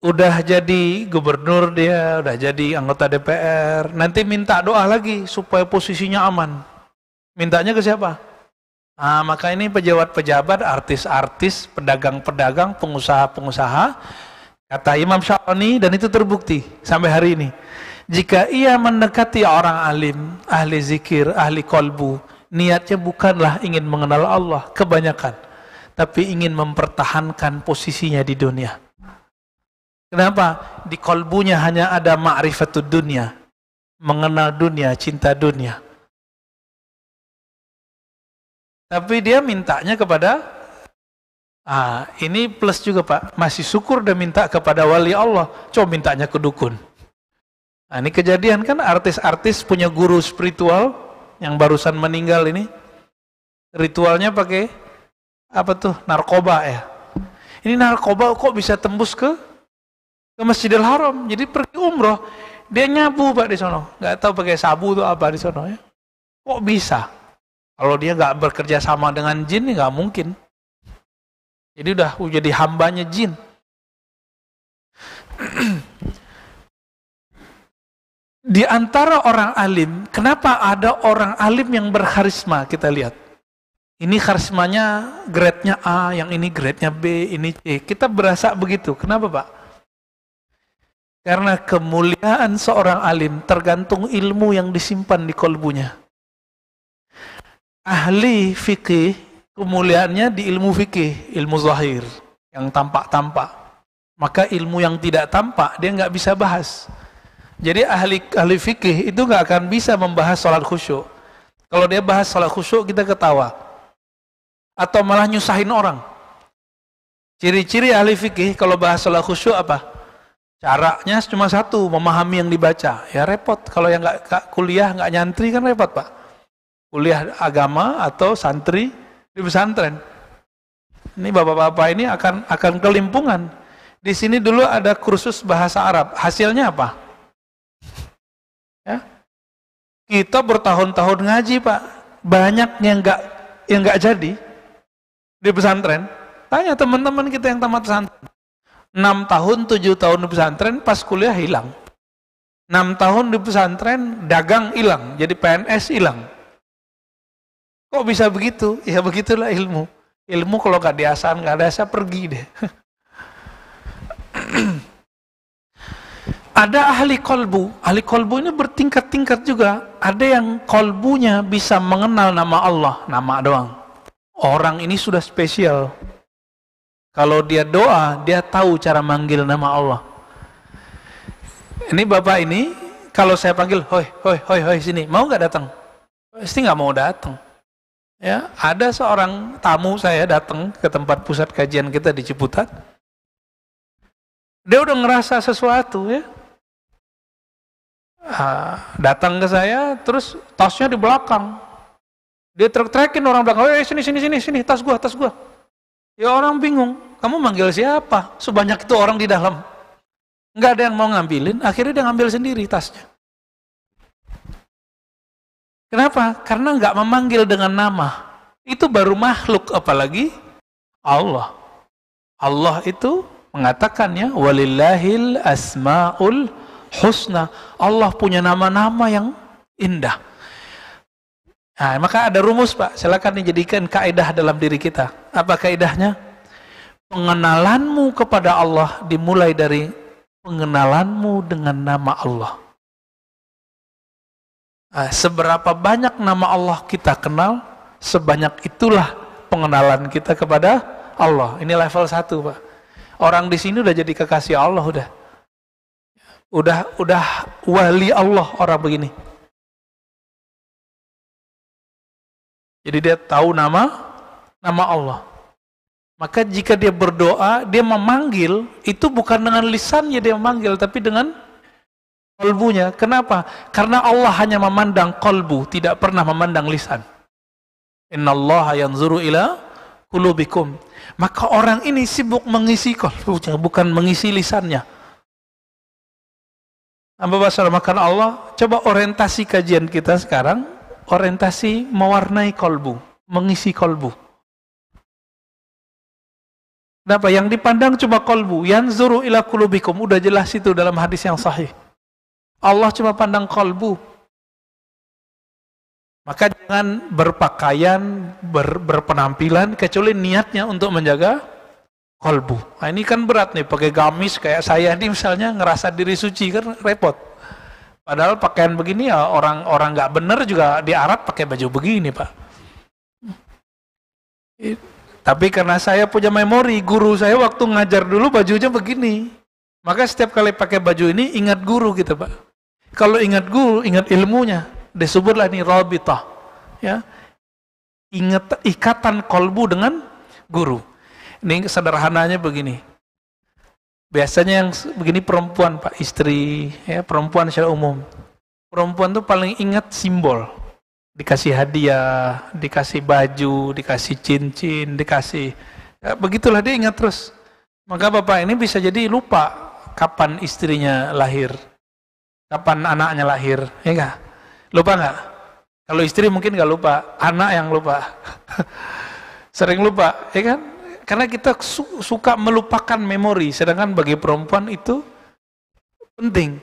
udah jadi gubernur dia, udah jadi anggota DPR, nanti minta doa lagi supaya posisinya aman. Mintanya ke siapa? Nah, maka ini pejabat-pejabat, artis-artis, pedagang-pedagang, pengusaha-pengusaha, kata Imam Syafi'i dan itu terbukti sampai hari ini. Jika ia mendekati orang alim, ahli zikir, ahli kolbu, niatnya bukanlah ingin mengenal Allah kebanyakan, tapi ingin mempertahankan posisinya di dunia. Kenapa? Di kolbunya hanya ada ma'rifatud dunia. Mengenal dunia, cinta dunia. Tapi dia mintanya kepada ah, ini plus juga Pak, masih syukur dia minta kepada wali Allah, coba mintanya ke dukun. Nah, ini kejadian kan artis-artis punya guru spiritual yang barusan meninggal ini. Ritualnya pakai apa tuh? Narkoba ya. Ini narkoba kok bisa tembus ke ke Masjidil Haram. Jadi pergi umroh, dia nyabu Pak di sono. Nggak tahu pakai sabu tuh apa di sono ya. Kok bisa? Kalau dia nggak bekerja sama dengan jin, ya nggak mungkin. Jadi udah jadi hambanya jin. Di antara orang alim, kenapa ada orang alim yang berkarisma? Kita lihat. Ini karismanya grade-nya A, yang ini grade-nya B, ini C. Kita berasa begitu. Kenapa, Pak? Karena kemuliaan seorang alim tergantung ilmu yang disimpan di kolbunya. Ahli fikih, kemuliaannya di ilmu fikih, ilmu zahir, yang tampak-tampak. Maka ilmu yang tidak tampak, dia nggak bisa bahas. Jadi ahli ahli fikih itu nggak akan bisa membahas sholat khusyuk. Kalau dia bahas sholat khusyuk, kita ketawa. Atau malah nyusahin orang. Ciri-ciri ahli fikih kalau bahas sholat khusyuk apa? Caranya cuma satu, memahami yang dibaca. Ya repot, kalau yang nggak kuliah, nggak nyantri kan repot Pak. Kuliah agama atau santri di pesantren. Ini bapak-bapak ini akan akan kelimpungan. Di sini dulu ada kursus bahasa Arab. Hasilnya apa? Ya. Kita bertahun-tahun ngaji Pak. Banyak yang nggak yang nggak jadi di pesantren. Tanya teman-teman kita yang tamat pesantren. 6 tahun, 7 tahun di pesantren, pas kuliah hilang. 6 tahun di pesantren, dagang hilang, jadi PNS hilang. Kok bisa begitu? Ya begitulah ilmu. Ilmu kalau gak diasah, gak ada saya pergi deh. ada ahli kolbu. Ahli kolbu ini bertingkat-tingkat juga. Ada yang kolbunya bisa mengenal nama Allah, nama doang. Orang ini sudah spesial. Kalau dia doa, dia tahu cara manggil nama Allah. Ini bapak ini, kalau saya panggil, hoi, hoi, hoi, hoi, sini, mau nggak datang? Pasti nggak mau datang. Ya, ada seorang tamu saya datang ke tempat pusat kajian kita di Ciputat. Dia udah ngerasa sesuatu ya. Uh, datang ke saya, terus tasnya di belakang. Dia trek orang belakang, eh sini, sini, sini, sini, tas gua, tas gua Ya orang bingung, kamu manggil siapa? Sebanyak itu orang di dalam. Enggak ada yang mau ngambilin, akhirnya dia ngambil sendiri tasnya. Kenapa? Karena enggak memanggil dengan nama. Itu baru makhluk, apalagi Allah. Allah itu mengatakannya, walillahil asma'ul husna. Allah punya nama-nama yang indah. Nah, maka ada rumus Pak, silakan dijadikan kaidah dalam diri kita. Apa kaidahnya? Pengenalanmu kepada Allah dimulai dari pengenalanmu dengan nama Allah. Nah, seberapa banyak nama Allah kita kenal, sebanyak itulah pengenalan kita kepada Allah. Ini level satu Pak. Orang di sini udah jadi kekasih Allah udah. Udah udah wali Allah orang begini. Jadi dia tahu nama nama Allah. Maka jika dia berdoa, dia memanggil itu bukan dengan lisannya dia memanggil tapi dengan kalbunya. Kenapa? Karena Allah hanya memandang kalbu, tidak pernah memandang lisan. Innallaha yanzuru ila qulubikum. Maka orang ini sibuk mengisi kalbunya, bukan mengisi lisannya. Apa bahasa makan Allah? Coba orientasi kajian kita sekarang orientasi mewarnai kolbu, mengisi kolbu. Kenapa? Yang dipandang cuma kolbu. Yang Yanzuru ila kulubikum. Udah jelas itu dalam hadis yang sahih. Allah cuma pandang kolbu. Maka jangan berpakaian, ber, berpenampilan, kecuali niatnya untuk menjaga kolbu. Nah, ini kan berat nih, pakai gamis kayak saya ini misalnya ngerasa diri suci, kan repot. Padahal pakaian begini ya orang-orang nggak bener juga di Arab pakai baju begini pak. tapi karena saya punya memori, guru saya waktu ngajar dulu bajunya begini. Maka setiap kali pakai baju ini ingat guru gitu pak. Kalau ingat guru, ingat ilmunya. Disebutlah ini robitah. Ya. Ingat ikatan kolbu dengan guru. Ini sederhananya begini. Biasanya yang begini perempuan pak, istri, ya perempuan secara umum. Perempuan tuh paling ingat simbol. Dikasih hadiah, dikasih baju, dikasih cincin, dikasih... Ya, begitulah dia ingat terus. Maka bapak ini bisa jadi lupa kapan istrinya lahir. Kapan anaknya lahir, ya enggak? Lupa enggak? Kalau istri mungkin enggak lupa, anak yang lupa. Sering lupa, ya kan? Karena kita su suka melupakan memori, sedangkan bagi perempuan itu penting.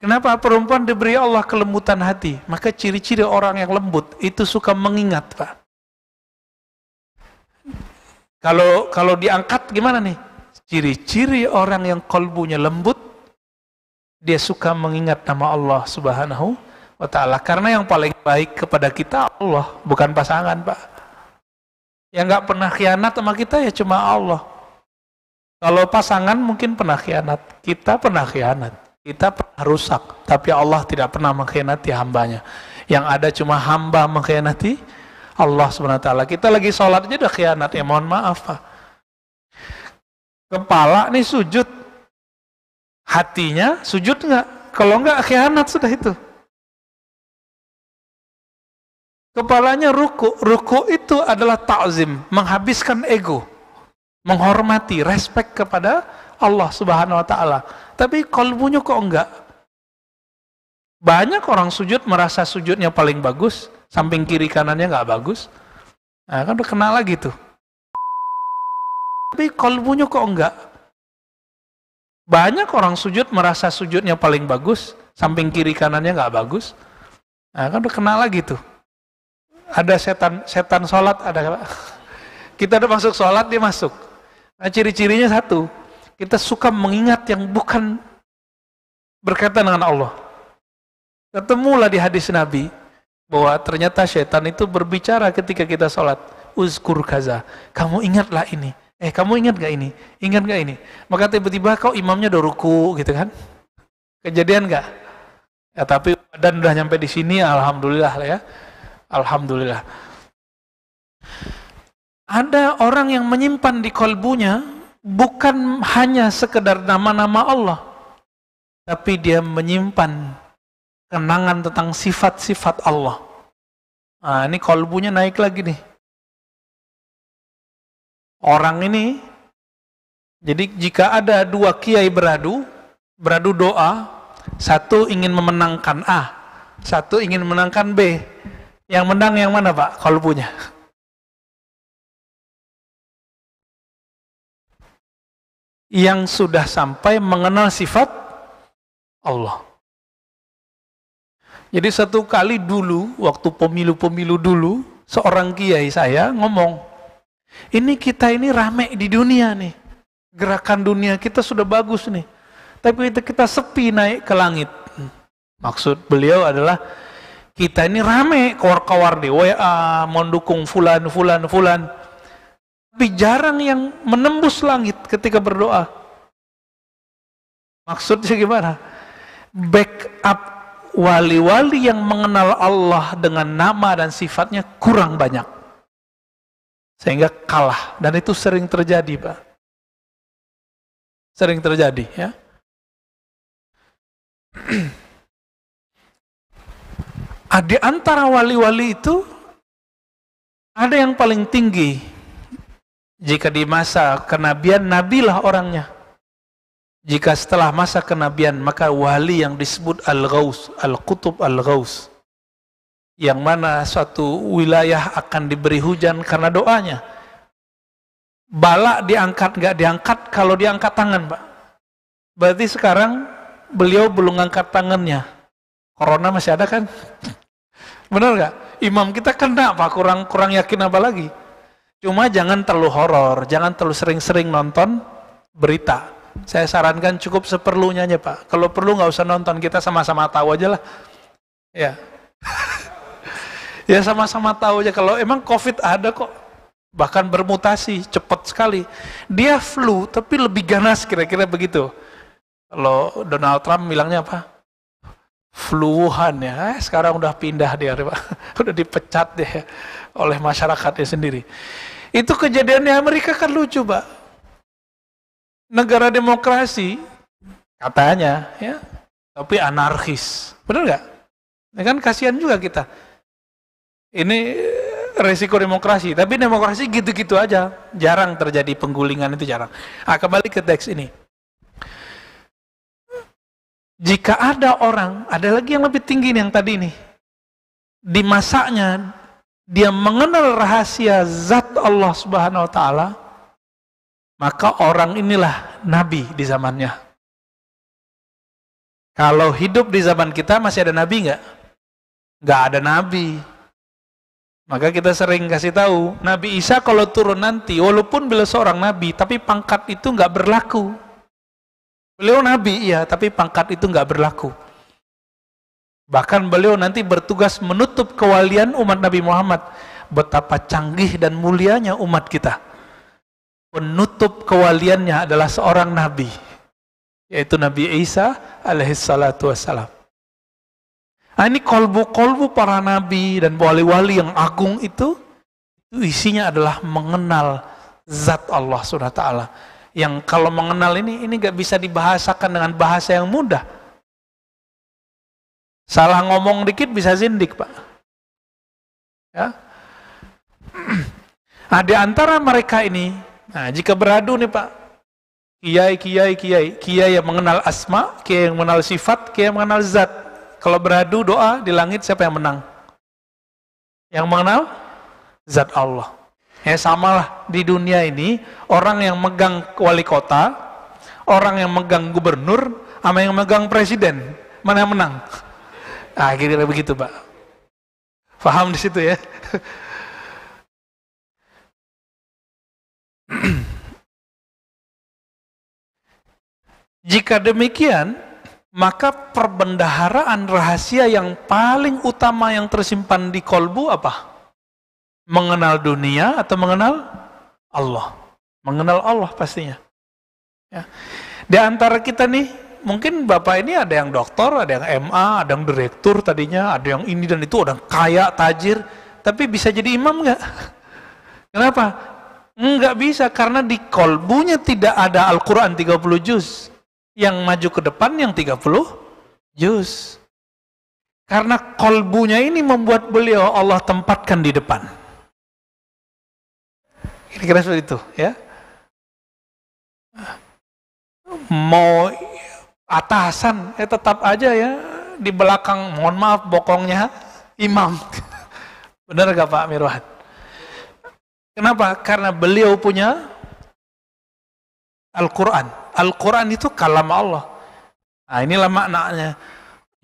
Kenapa perempuan diberi Allah kelembutan hati? Maka ciri-ciri orang yang lembut itu suka mengingat, Pak. Kalau kalau diangkat gimana nih? Ciri-ciri orang yang kolbunya lembut, dia suka mengingat nama Allah Subhanahu wa taala. Karena yang paling baik kepada kita Allah, bukan pasangan, Pak. Yang nggak pernah khianat sama kita ya cuma Allah. Kalau pasangan mungkin pernah khianat, kita pernah khianat, kita pernah rusak, tapi Allah tidak pernah mengkhianati hambanya. Yang ada cuma hamba mengkhianati Allah swt. Kita lagi sholat aja udah khianat, ya mohon maaf pak. Kepala nih sujud, hatinya sujud nggak? Kalau nggak khianat sudah itu. Kepalanya ruku. Ruku itu adalah ta'zim. Menghabiskan ego. Menghormati, respect kepada Allah subhanahu wa ta'ala. Tapi kalbunya kok enggak? Banyak orang sujud merasa sujudnya paling bagus. Samping kiri kanannya enggak bagus. Nah, kan udah kenal lagi tuh. Tapi kalbunya kok enggak? Banyak orang sujud merasa sujudnya paling bagus. Samping kiri kanannya enggak bagus. Nah, kan udah kenal lagi tuh. Ada setan setan sholat, ada kita udah masuk sholat dia masuk. Nah ciri-cirinya satu, kita suka mengingat yang bukan berkaitan dengan Allah. Ketemulah di hadis Nabi bahwa ternyata setan itu berbicara ketika kita sholat. Uzkur kaza, kamu ingatlah ini. Eh kamu ingat gak ini? Ingat gak ini? Maka tiba-tiba kau imamnya doruku, gitu kan? Kejadian gak? Ya tapi dan udah nyampe di sini, alhamdulillah lah ya. Alhamdulillah. Ada orang yang menyimpan di kolbunya bukan hanya sekedar nama-nama Allah, tapi dia menyimpan kenangan tentang sifat-sifat Allah. Nah, ini kolbunya naik lagi nih. Orang ini, jadi jika ada dua kiai beradu, beradu doa, satu ingin memenangkan A, satu ingin menangkan B. Yang menang yang mana Pak? kalau punya Yang sudah sampai mengenal sifat Allah. Jadi satu kali dulu, waktu pemilu-pemilu dulu, seorang kiai saya ngomong, ini kita ini rame di dunia nih. Gerakan dunia kita sudah bagus nih. Tapi kita, kita sepi naik ke langit. Maksud beliau adalah kita ini rame kawar-kawar di WA, mendukung fulan, fulan, fulan. Tapi jarang yang menembus langit ketika berdoa. Maksudnya gimana? Backup wali-wali yang mengenal Allah dengan nama dan sifatnya kurang banyak. Sehingga kalah. Dan itu sering terjadi, Pak. Sering terjadi, ya. Di antara wali-wali itu, ada yang paling tinggi. Jika di masa kenabian, nabilah orangnya. Jika setelah masa kenabian, maka wali yang disebut Al-Ghaus, Al-Qutub Al-Ghaus. Yang mana suatu wilayah akan diberi hujan karena doanya. Balak diangkat, nggak diangkat kalau diangkat tangan, Pak. Berarti sekarang beliau belum angkat tangannya. Corona masih ada kan? Benar nggak? Imam kita kena apa kurang kurang yakin apa lagi? Cuma jangan terlalu horor, jangan terlalu sering-sering nonton berita. Saya sarankan cukup seperlunya aja Pak. Kalau perlu nggak usah nonton, kita sama-sama tahu aja lah. Ya. ya sama-sama tahu aja kalau emang Covid ada kok. Bahkan bermutasi cepat sekali. Dia flu tapi lebih ganas kira-kira begitu. Kalau Donald Trump bilangnya apa? fluhan ya. Eh, sekarang udah pindah dia, Pak. udah dipecat deh ya, oleh masyarakatnya sendiri. Itu kejadian kejadiannya Amerika kan lucu, Pak. Negara demokrasi katanya ya, tapi anarkis. Benar nggak? Ini ya kan kasihan juga kita. Ini eh, resiko demokrasi, tapi demokrasi gitu-gitu aja. Jarang terjadi penggulingan itu jarang. Ah, kembali ke teks ini. Jika ada orang, ada lagi yang lebih tinggi nih yang tadi nih. Di masanya dia mengenal rahasia zat Allah Subhanahu wa taala, maka orang inilah nabi di zamannya. Kalau hidup di zaman kita masih ada nabi nggak? Nggak ada nabi. Maka kita sering kasih tahu, Nabi Isa kalau turun nanti, walaupun beliau seorang nabi, tapi pangkat itu nggak berlaku Beliau nabi, iya, tapi pangkat itu nggak berlaku. Bahkan beliau nanti bertugas menutup kewalian umat Nabi Muhammad. Betapa canggih dan mulianya umat kita. Penutup kewaliannya adalah seorang nabi. Yaitu Nabi Isa alaihissalatu wassalam. Nah, ini kolbu-kolbu para nabi dan wali-wali yang agung itu, itu isinya adalah mengenal zat Allah subhanahu wa ta'ala yang kalau mengenal ini, ini gak bisa dibahasakan dengan bahasa yang mudah. Salah ngomong dikit bisa zindik, Pak. Ya. Nah, di antara mereka ini, nah, jika beradu nih, Pak, kiai, kiai, kiai, kiai yang mengenal asma, kiai yang mengenal sifat, kiai yang mengenal zat. Kalau beradu doa di langit siapa yang menang? Yang mengenal zat Allah. Ya samalah di dunia ini, orang yang megang wali kota, orang yang megang gubernur, sama yang megang presiden. Mana yang menang? Nah, kira-kira begitu, Pak. Faham di situ ya? Jika demikian, maka perbendaharaan rahasia yang paling utama yang tersimpan di kolbu apa? Mengenal dunia atau mengenal Allah? Mengenal Allah pastinya. Ya. Di antara kita nih, mungkin Bapak ini ada yang dokter, ada yang MA, ada yang direktur tadinya, ada yang ini dan itu, ada yang kaya, tajir, tapi bisa jadi imam nggak? Kenapa? Nggak bisa, karena di kolbunya tidak ada Al-Quran 30 juz. Yang maju ke depan yang 30 juz. Karena kolbunya ini membuat beliau Allah tempatkan di depan. Kira-kira seperti itu, ya. Mau atasan, ya tetap aja ya di belakang, mohon maaf bokongnya imam. Benar gak Pak Mirwan? Kenapa? Karena beliau punya Al-Quran. Al-Quran itu kalam Allah. Nah inilah maknanya.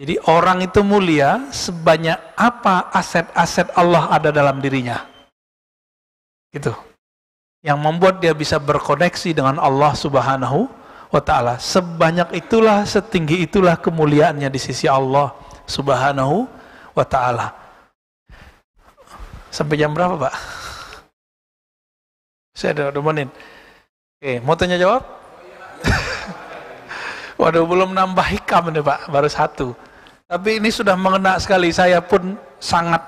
Jadi orang itu mulia sebanyak apa aset-aset Allah ada dalam dirinya. Gitu yang membuat dia bisa berkoneksi dengan Allah Subhanahu wa taala. Sebanyak itulah, setinggi itulah kemuliaannya di sisi Allah Subhanahu wa taala. Sampai jam berapa, Pak? Saya ada dua menit. Oke, mau tanya jawab? Waduh, belum nambah hikam nih Pak, baru satu. Tapi ini sudah mengena sekali, saya pun sangat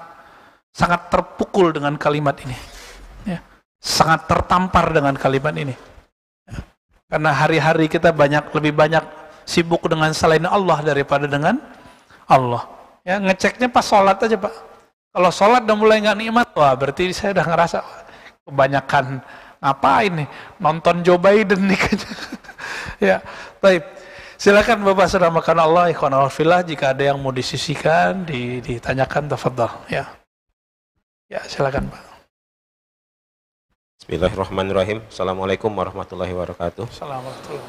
sangat terpukul dengan kalimat ini sangat tertampar dengan kalimat ini. Karena hari-hari kita banyak lebih banyak sibuk dengan selain Allah daripada dengan Allah. Ya, ngeceknya pas sholat aja pak. Kalau sholat udah mulai nggak nikmat, wah berarti saya udah ngerasa kebanyakan ngapain nih nonton Joe Biden nih kan ya, baik. Silakan Bapak sedang makan Allah, ikhwan alfilah jika ada yang mau disisihkan ditanyakan tafadhal ya. Ya, silakan Pak. Bismillahirrahmanirrahim. Assalamualaikum warahmatullahi wabarakatuh. Assalamualaikum.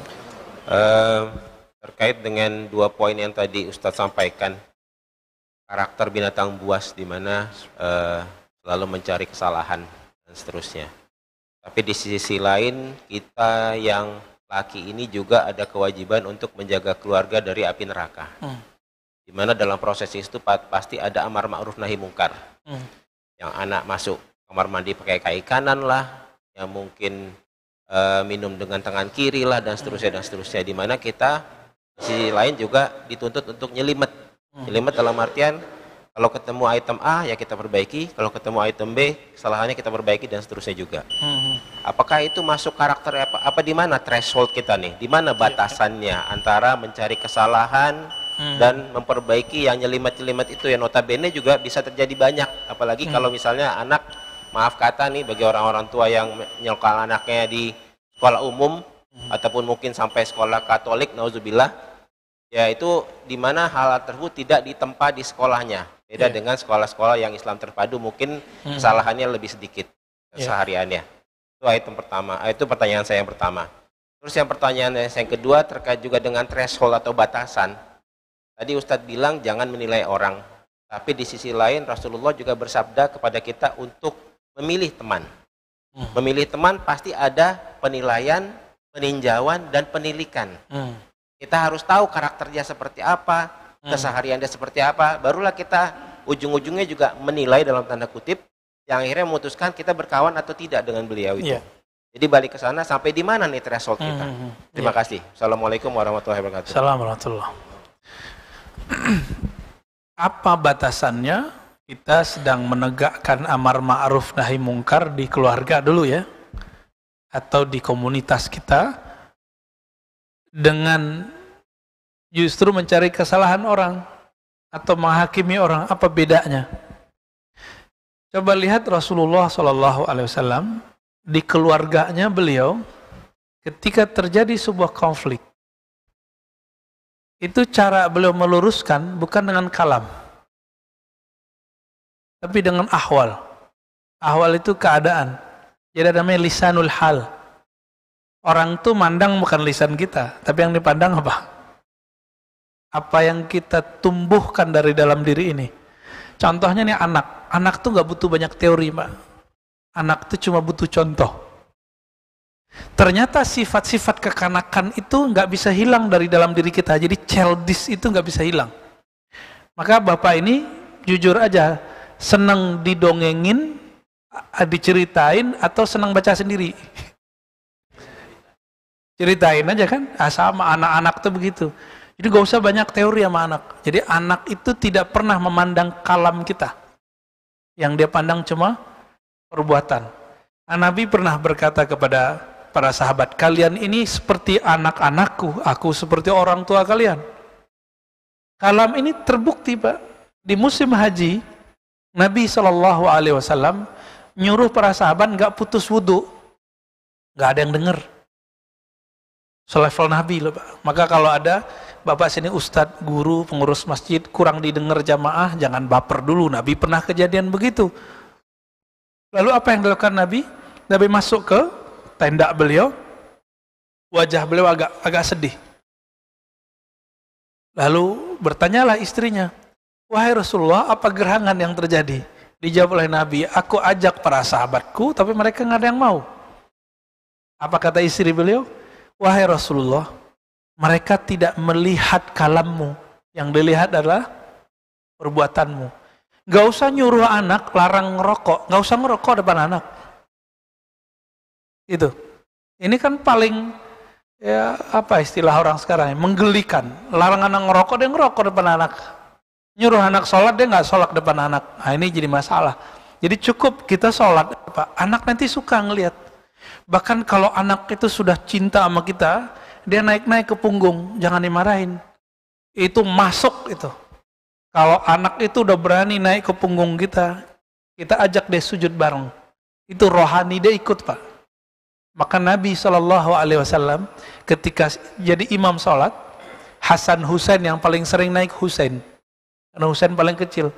Uh, terkait dengan dua poin yang tadi Ustadz sampaikan, karakter binatang buas di mana uh, selalu mencari kesalahan dan seterusnya. Tapi di sisi lain kita yang laki ini juga ada kewajiban untuk menjaga keluarga dari api neraka. Hmm. Di mana dalam proses itu pasti ada amar ma'ruf nahi mungkar. Hmm. Yang anak masuk kamar mandi pakai kaki kanan lah, yang mungkin e, minum dengan tangan kiri lah dan seterusnya dan seterusnya di mana kita di sisi lain juga dituntut untuk nyelimet hmm. nyelimet dalam artian kalau ketemu item A ya kita perbaiki, kalau ketemu item B kesalahannya kita perbaiki dan seterusnya juga. Hmm. Apakah itu masuk karakter apa? Apa di mana threshold kita nih? Di mana batasannya antara mencari kesalahan hmm. dan memperbaiki yang nyelimat-nyelimat itu yang notabene juga bisa terjadi banyak, apalagi kalau misalnya anak maaf kata nih bagi orang-orang tua yang menyekolahkan anaknya di sekolah umum hmm. ataupun mungkin sampai sekolah Katolik nauzubillah yaitu di mana hal tersebut tidak ditempa di sekolahnya beda yeah. dengan sekolah-sekolah yang Islam terpadu mungkin hmm. kesalahannya lebih sedikit yeah. Iya. sehariannya itu item pertama eh, itu pertanyaan saya yang pertama terus yang pertanyaan yang kedua terkait juga dengan threshold atau batasan tadi Ustadz bilang jangan menilai orang tapi di sisi lain Rasulullah juga bersabda kepada kita untuk memilih teman. Hmm. Memilih teman pasti ada penilaian, peninjauan, dan penilikan. Hmm. Kita harus tahu karakternya seperti apa, hmm. dia seperti apa, barulah kita ujung-ujungnya juga menilai dalam tanda kutip yang akhirnya memutuskan kita berkawan atau tidak dengan beliau itu. Yeah. Jadi balik ke sana sampai di mana nih threshold hmm, kita. Hmm, hmm. Terima yeah. kasih. Assalamualaikum warahmatullahi wabarakatuh. Assalamualaikum warahmatullahi wabarakatuh. Apa batasannya kita sedang menegakkan amar ma'ruf nahi mungkar di keluarga dulu ya atau di komunitas kita dengan justru mencari kesalahan orang atau menghakimi orang apa bedanya coba lihat Rasulullah Shallallahu Alaihi Wasallam di keluarganya beliau ketika terjadi sebuah konflik itu cara beliau meluruskan bukan dengan kalam tapi dengan ahwal. Ahwal itu keadaan. Jadi ada namanya lisanul hal. Orang tuh mandang bukan lisan kita, tapi yang dipandang apa? Apa yang kita tumbuhkan dari dalam diri ini. Contohnya nih anak. Anak tuh gak butuh banyak teori, Pak. Anak tuh cuma butuh contoh. Ternyata sifat-sifat kekanakan itu nggak bisa hilang dari dalam diri kita. Jadi childish itu nggak bisa hilang. Maka bapak ini jujur aja senang didongengin, diceritain, atau senang baca sendiri? Ceritain aja kan? Ah, sama anak-anak tuh begitu. Jadi gak usah banyak teori sama anak. Jadi anak itu tidak pernah memandang kalam kita. Yang dia pandang cuma perbuatan. Ah, Nabi pernah berkata kepada para sahabat, kalian ini seperti anak-anakku, aku seperti orang tua kalian. Kalam ini terbukti Pak. Di musim haji, Nabi Shallallahu Alaihi Wasallam nyuruh para sahabat nggak putus wudhu, nggak ada yang dengar. Selevel Nabi loh, Pak. Maka kalau ada bapak sini ustadz, guru, pengurus masjid kurang didengar jamaah, jangan baper dulu. Nabi pernah kejadian begitu. Lalu apa yang dilakukan Nabi? Nabi masuk ke tenda beliau, wajah beliau agak agak sedih. Lalu bertanyalah istrinya, Wahai Rasulullah, apa gerangan yang terjadi? Dijawab oleh Nabi, aku ajak para sahabatku, tapi mereka nggak ada yang mau. Apa kata istri beliau? Wahai Rasulullah, mereka tidak melihat kalammu. Yang dilihat adalah perbuatanmu. Gak usah nyuruh anak larang ngerokok. Gak usah ngerokok depan anak. Itu. Ini kan paling ya apa istilah orang sekarang ya? menggelikan. Larangan anak ngerokok, dia ngerokok depan anak nyuruh anak sholat dia nggak sholat depan anak nah ini jadi masalah jadi cukup kita sholat pak anak nanti suka ngelihat bahkan kalau anak itu sudah cinta sama kita dia naik-naik ke punggung jangan dimarahin itu masuk itu kalau anak itu udah berani naik ke punggung kita kita ajak dia sujud bareng itu rohani dia ikut pak maka Nabi Shallallahu Alaihi Wasallam ketika jadi imam sholat Hasan Husain yang paling sering naik Husain karena Husain paling kecil.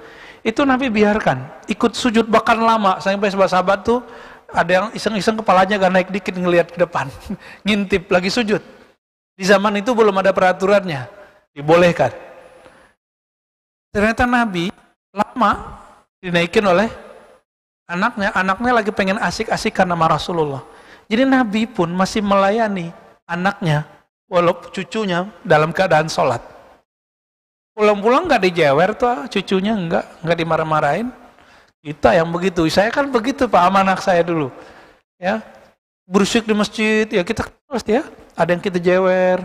Itu Nabi biarkan. Ikut sujud bahkan lama. Sampai sahabat-sahabat tuh ada yang iseng-iseng kepalanya gak naik dikit ngelihat ke depan. Ngintip lagi sujud. Di zaman itu belum ada peraturannya. Dibolehkan. Ternyata Nabi lama dinaikin oleh anaknya. Anaknya lagi pengen asik-asik karena sama Rasulullah. Jadi Nabi pun masih melayani anaknya. Walaupun cucunya dalam keadaan sholat. Pulang-pulang nggak dijewer tuh ah, cucunya nggak nggak dimarah-marahin. Kita yang begitu. Saya kan begitu Pak sama anak saya dulu. Ya. berusik di masjid, ya kita pasti ya. Ada yang kita jewer.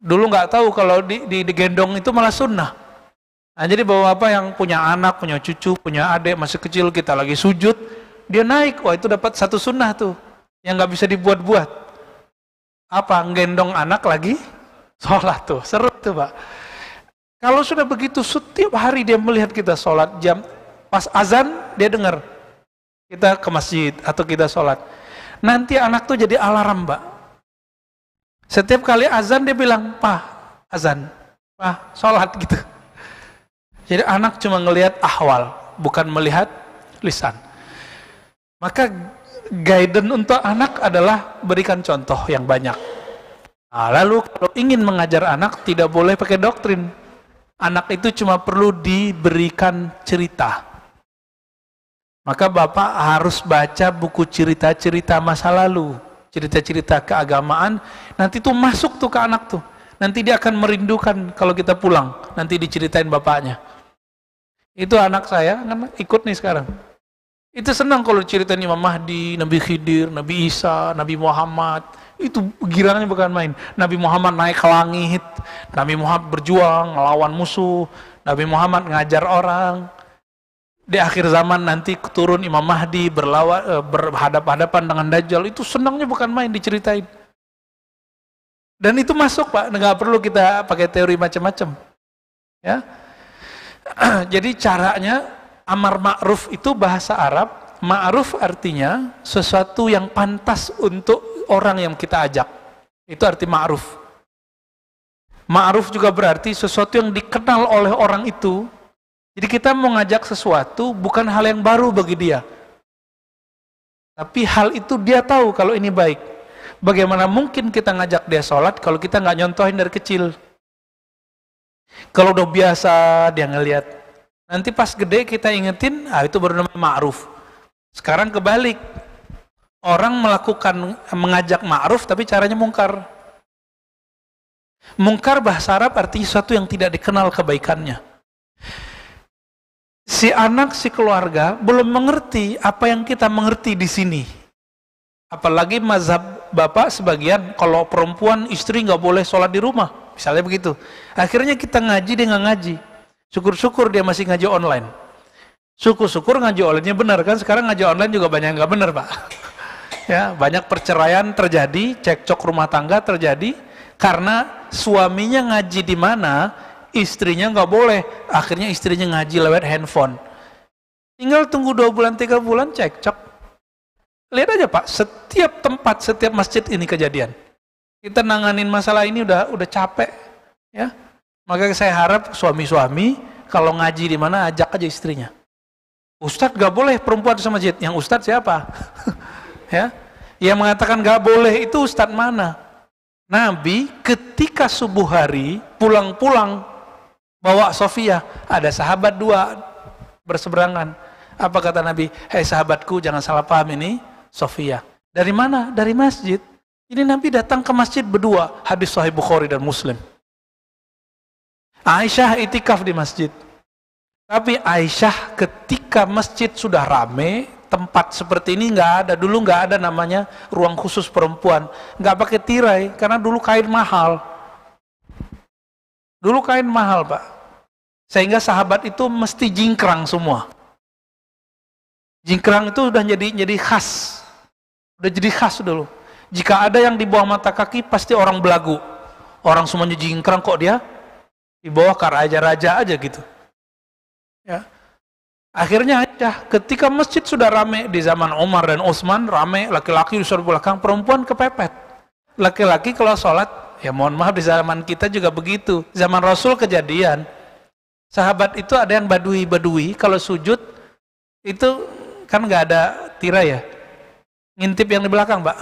Dulu nggak tahu kalau di, di, digendong itu malah sunnah. Nah, jadi bawa apa yang punya anak, punya cucu, punya adik masih kecil kita lagi sujud, dia naik. Wah itu dapat satu sunnah tuh yang nggak bisa dibuat-buat. Apa gendong anak lagi sholat tuh seru tuh pak. Kalau sudah begitu, setiap hari dia melihat kita sholat jam pas azan dia dengar kita ke masjid atau kita sholat. Nanti anak tuh jadi alarm, mbak. Setiap kali azan dia bilang, pah azan, pah sholat gitu. Jadi anak cuma ngelihat ahwal, bukan melihat lisan. Maka guidance untuk anak adalah berikan contoh yang banyak. Nah, lalu kalau ingin mengajar anak tidak boleh pakai doktrin, Anak itu cuma perlu diberikan cerita. Maka Bapak harus baca buku cerita-cerita masa lalu, cerita-cerita keagamaan, nanti tuh masuk tuh ke anak tuh. Nanti dia akan merindukan kalau kita pulang, nanti diceritain bapaknya. Itu anak saya kan ikut nih sekarang. Itu senang kalau ceritain Imam Mahdi, Nabi Khidir, Nabi Isa, Nabi Muhammad, itu girangannya bukan main. Nabi Muhammad naik ke langit, Nabi Muhammad berjuang melawan musuh, Nabi Muhammad ngajar orang. Di akhir zaman nanti turun Imam Mahdi berlawan eh, berhadap-hadapan dengan Dajjal, itu senangnya bukan main diceritain. Dan itu masuk Pak, nggak perlu kita pakai teori macam-macam. Ya. Jadi caranya amar ma'ruf itu bahasa Arab, ma'ruf artinya sesuatu yang pantas untuk orang yang kita ajak. Itu arti ma'ruf. Ma'ruf juga berarti sesuatu yang dikenal oleh orang itu. Jadi kita mau ngajak sesuatu bukan hal yang baru bagi dia. Tapi hal itu dia tahu kalau ini baik. Bagaimana mungkin kita ngajak dia sholat kalau kita nggak nyontohin dari kecil? Kalau udah biasa dia ngeliat. Nanti pas gede kita ingetin, ah itu baru namanya ma'ruf. Sekarang kebalik, orang melakukan mengajak ma'ruf tapi caranya mungkar. Mungkar bahasa Arab artinya sesuatu yang tidak dikenal kebaikannya. Si anak, si keluarga belum mengerti apa yang kita mengerti di sini. Apalagi mazhab bapak sebagian, kalau perempuan istri nggak boleh sholat di rumah. Misalnya begitu. Akhirnya kita ngaji, dengan ngaji. Syukur-syukur dia masih ngaji online. Syukur-syukur ngaji onlinenya benar kan? Sekarang ngaji online juga banyak nggak benar pak ya banyak perceraian terjadi, cekcok rumah tangga terjadi karena suaminya ngaji di mana, istrinya nggak boleh. Akhirnya istrinya ngaji lewat handphone. Tinggal tunggu dua bulan tiga bulan cekcok. Lihat aja pak, setiap tempat, setiap masjid ini kejadian. Kita nanganin masalah ini udah udah capek, ya. Maka saya harap suami-suami kalau ngaji di mana ajak aja istrinya. Ustadz gak boleh perempuan sama masjid. Yang ustadz siapa? ya yang mengatakan gak boleh itu ustadz mana Nabi ketika subuh hari pulang-pulang bawa Sofia ada sahabat dua berseberangan apa kata Nabi hei sahabatku jangan salah paham ini Sofia dari mana dari masjid ini Nabi datang ke masjid berdua hadis Sahih Bukhari dan Muslim Aisyah itikaf di masjid tapi Aisyah ketika masjid sudah rame tempat seperti ini nggak ada dulu nggak ada namanya ruang khusus perempuan nggak pakai tirai karena dulu kain mahal dulu kain mahal pak sehingga sahabat itu mesti jingkrang semua jingkrang itu sudah jadi jadi khas udah jadi khas dulu jika ada yang di bawah mata kaki pasti orang belagu orang semuanya jingkrang kok dia di bawah karaja raja aja gitu ya Akhirnya aja ketika masjid sudah rame di zaman Umar dan Utsman, rame laki-laki di belakang, perempuan kepepet. Laki-laki kalau sholat, ya mohon maaf di zaman kita juga begitu. Zaman Rasul kejadian. Sahabat itu ada yang badui-badui, kalau sujud itu kan nggak ada tirai ya. Ngintip yang di belakang, Mbak.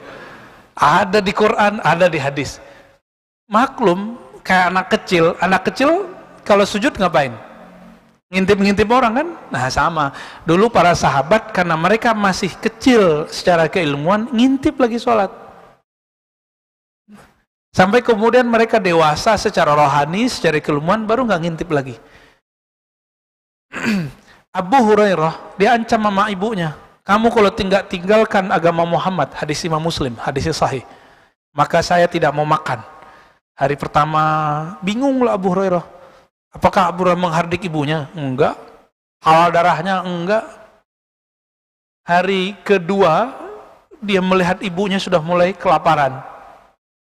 ada di Quran, ada di hadis. Maklum, kayak anak kecil. Anak kecil kalau sujud ngapain? ngintip-ngintip orang kan? Nah sama, dulu para sahabat karena mereka masih kecil secara keilmuan, ngintip lagi sholat. Sampai kemudian mereka dewasa secara rohani, secara keilmuan, baru nggak ngintip lagi. Abu Hurairah, dia ancam sama ibunya. Kamu kalau tinggal tinggalkan agama Muhammad, hadis Imam Muslim, hadis sahih. Maka saya tidak mau makan. Hari pertama, bingung lah Abu Hurairah Apakah Abu Rahman menghardik ibunya? Enggak. Halal darahnya? Enggak. Hari kedua, dia melihat ibunya sudah mulai kelaparan.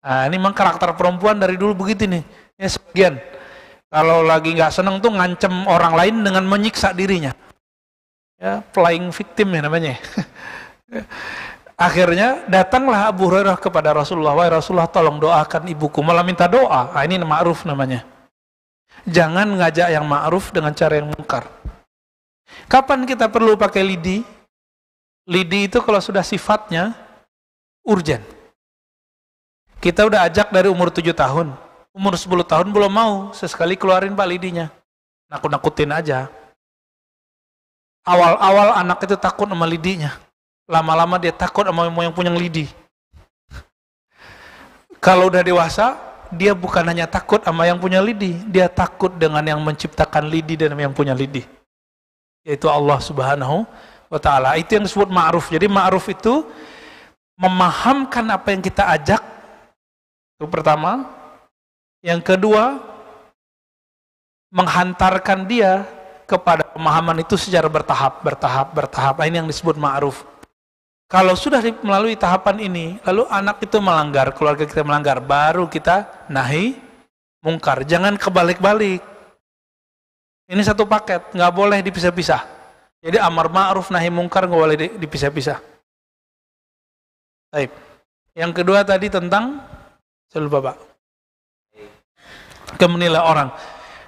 Nah, ini memang karakter perempuan dari dulu begitu nih. Ya, sebagian. Kalau lagi nggak seneng tuh ngancem orang lain dengan menyiksa dirinya. Ya, flying victim ya namanya. Akhirnya datanglah Abu Hurairah kepada Rasulullah, "Wahai Rasulullah, tolong doakan ibuku." Malah minta doa. Nah, ini ma'ruf namanya. Jangan ngajak yang ma'ruf dengan cara yang mungkar. Kapan kita perlu pakai lidi? Lidi itu kalau sudah sifatnya urgen. Kita udah ajak dari umur 7 tahun. Umur 10 tahun belum mau. Sesekali keluarin pak lidinya. Nakut-nakutin aja. Awal-awal anak itu takut sama lidinya. Lama-lama dia takut sama yang punya lidi. kalau udah dewasa, dia bukan hanya takut sama yang punya lidi, dia takut dengan yang menciptakan lidi dan yang punya lidi. Yaitu Allah Subhanahu wa taala. Itu yang disebut ma'ruf. Jadi ma'ruf itu memahamkan apa yang kita ajak. Itu pertama. Yang kedua, menghantarkan dia kepada pemahaman itu secara bertahap, bertahap, bertahap. Nah, ini yang disebut ma'ruf. Kalau sudah melalui tahapan ini, lalu anak itu melanggar, keluarga kita melanggar, baru kita nahi mungkar. Jangan kebalik-balik. Ini satu paket, nggak boleh dipisah-pisah. Jadi amar ma'ruf nahi mungkar nggak boleh dipisah-pisah. Baik. Yang kedua tadi tentang, saya lupa Pak. Kemenilah orang.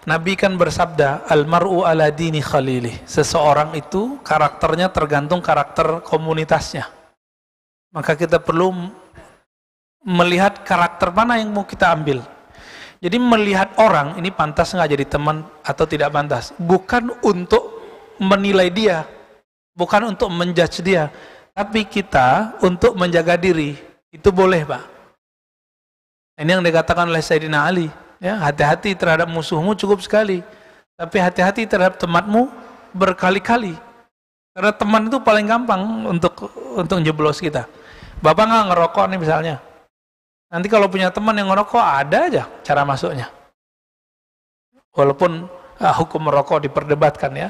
Nabi kan bersabda, almaru ala dini khalili. Seseorang itu karakternya tergantung karakter komunitasnya. Maka kita perlu melihat karakter mana yang mau kita ambil. Jadi melihat orang ini pantas nggak jadi teman atau tidak pantas. Bukan untuk menilai dia, bukan untuk menjudge dia, tapi kita untuk menjaga diri. Itu boleh, Pak. Ini yang dikatakan oleh Sayyidina Ali Ya, hati-hati terhadap musuhmu cukup sekali. Tapi hati-hati terhadap temanmu berkali-kali. Karena teman itu paling gampang untuk untuk jeblos kita. Bapak nggak ngerokok nih misalnya. Nanti kalau punya teman yang ngerokok ada aja cara masuknya. Walaupun ah, hukum merokok diperdebatkan ya.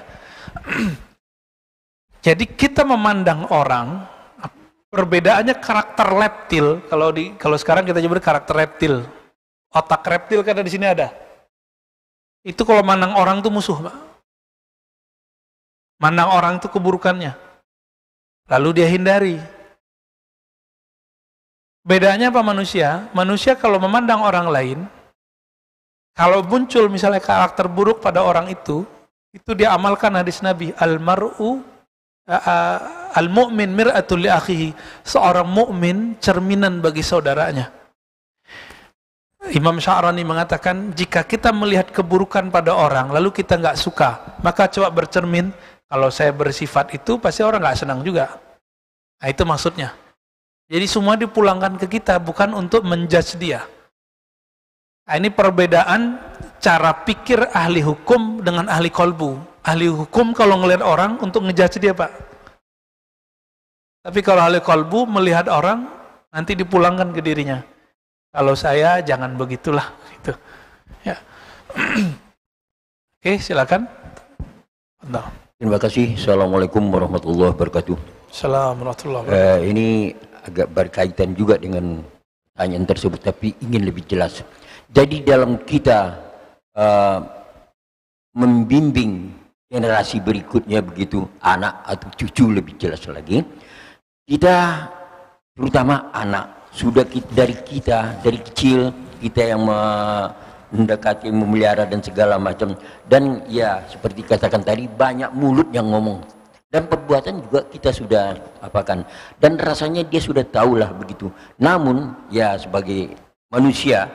Jadi kita memandang orang perbedaannya karakter reptil kalau di kalau sekarang kita nyebut karakter reptil Otak reptil kan di sini ada. Itu kalau manang orang tuh musuh, Pak. Manang orang tuh keburukannya. Lalu dia hindari. Bedanya apa manusia? Manusia kalau memandang orang lain, kalau muncul misalnya karakter buruk pada orang itu, itu dia amalkan hadis Nabi, al-mar'u al-mu'min mir'atul li akhihi. Seorang mu'min cerminan bagi saudaranya. Imam Syahrani mengatakan, jika kita melihat keburukan pada orang, lalu kita nggak suka, maka coba bercermin, kalau saya bersifat itu, pasti orang nggak senang juga. Nah, itu maksudnya. Jadi semua dipulangkan ke kita, bukan untuk menjudge dia. Nah, ini perbedaan cara pikir ahli hukum dengan ahli kolbu. Ahli hukum kalau ngelihat orang untuk ngejudge dia, Pak. Tapi kalau ahli kolbu melihat orang, nanti dipulangkan ke dirinya. Kalau saya jangan begitulah itu Ya. Oke, silakan. No. Terima kasih. Assalamualaikum warahmatullahi wabarakatuh. Assalamualaikum warahmatullahi wabarakatuh. Uh, ini agak berkaitan juga dengan pertanyaan tersebut, tapi ingin lebih jelas. Jadi dalam kita uh, membimbing generasi berikutnya begitu, anak atau cucu lebih jelas lagi, kita terutama anak sudah kita, dari kita dari kecil kita yang mendekati memelihara dan segala macam dan ya seperti katakan tadi banyak mulut yang ngomong dan perbuatan juga kita sudah apakan dan rasanya dia sudah tahulah begitu namun ya sebagai manusia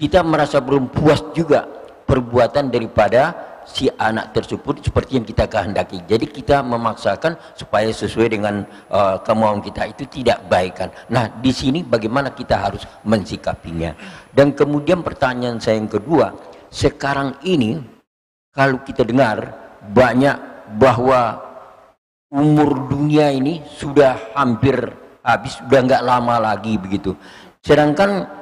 kita merasa belum puas juga perbuatan daripada si anak tersebut seperti yang kita kehendaki. Jadi kita memaksakan supaya sesuai dengan uh, kemauan kita itu tidak baik kan. Nah, di sini bagaimana kita harus mensikapinya. Dan kemudian pertanyaan saya yang kedua, sekarang ini kalau kita dengar banyak bahwa umur dunia ini sudah hampir habis, sudah nggak lama lagi begitu. Sedangkan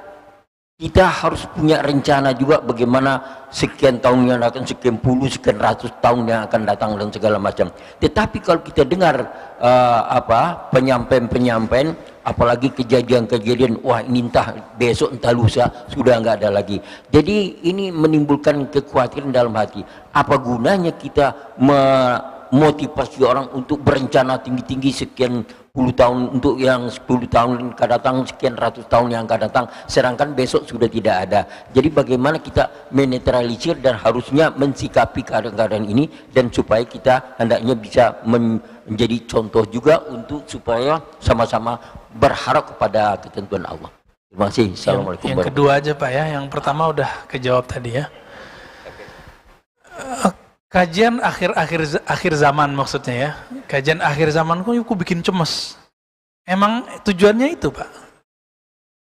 kita harus punya rencana juga bagaimana sekian tahun yang akan sekian puluh sekian ratus tahun yang akan datang dan segala macam tetapi kalau kita dengar uh, apa penyampaian-penyampaian apalagi kejadian-kejadian wah ini entah besok entah lusa sudah nggak ada lagi jadi ini menimbulkan kekhawatiran dalam hati apa gunanya kita memotivasi orang untuk berencana tinggi-tinggi sekian 10 tahun untuk yang 10 tahun yang akan datang, sekian ratus tahun yang akan datang, sedangkan besok sudah tidak ada. Jadi bagaimana kita menetralisir dan harusnya mensikapi keadaan-keadaan ini dan supaya kita hendaknya bisa menjadi contoh juga untuk supaya sama-sama berharap kepada ketentuan Allah. Terima kasih. Assalamualaikum. Yang, yang kedua aja Pak ya, yang pertama udah kejawab tadi ya. Okay. Eh, Kajian akhir-akhir akhir zaman maksudnya ya. Kajian akhir zaman kok aku bikin cemas. Emang tujuannya itu, Pak.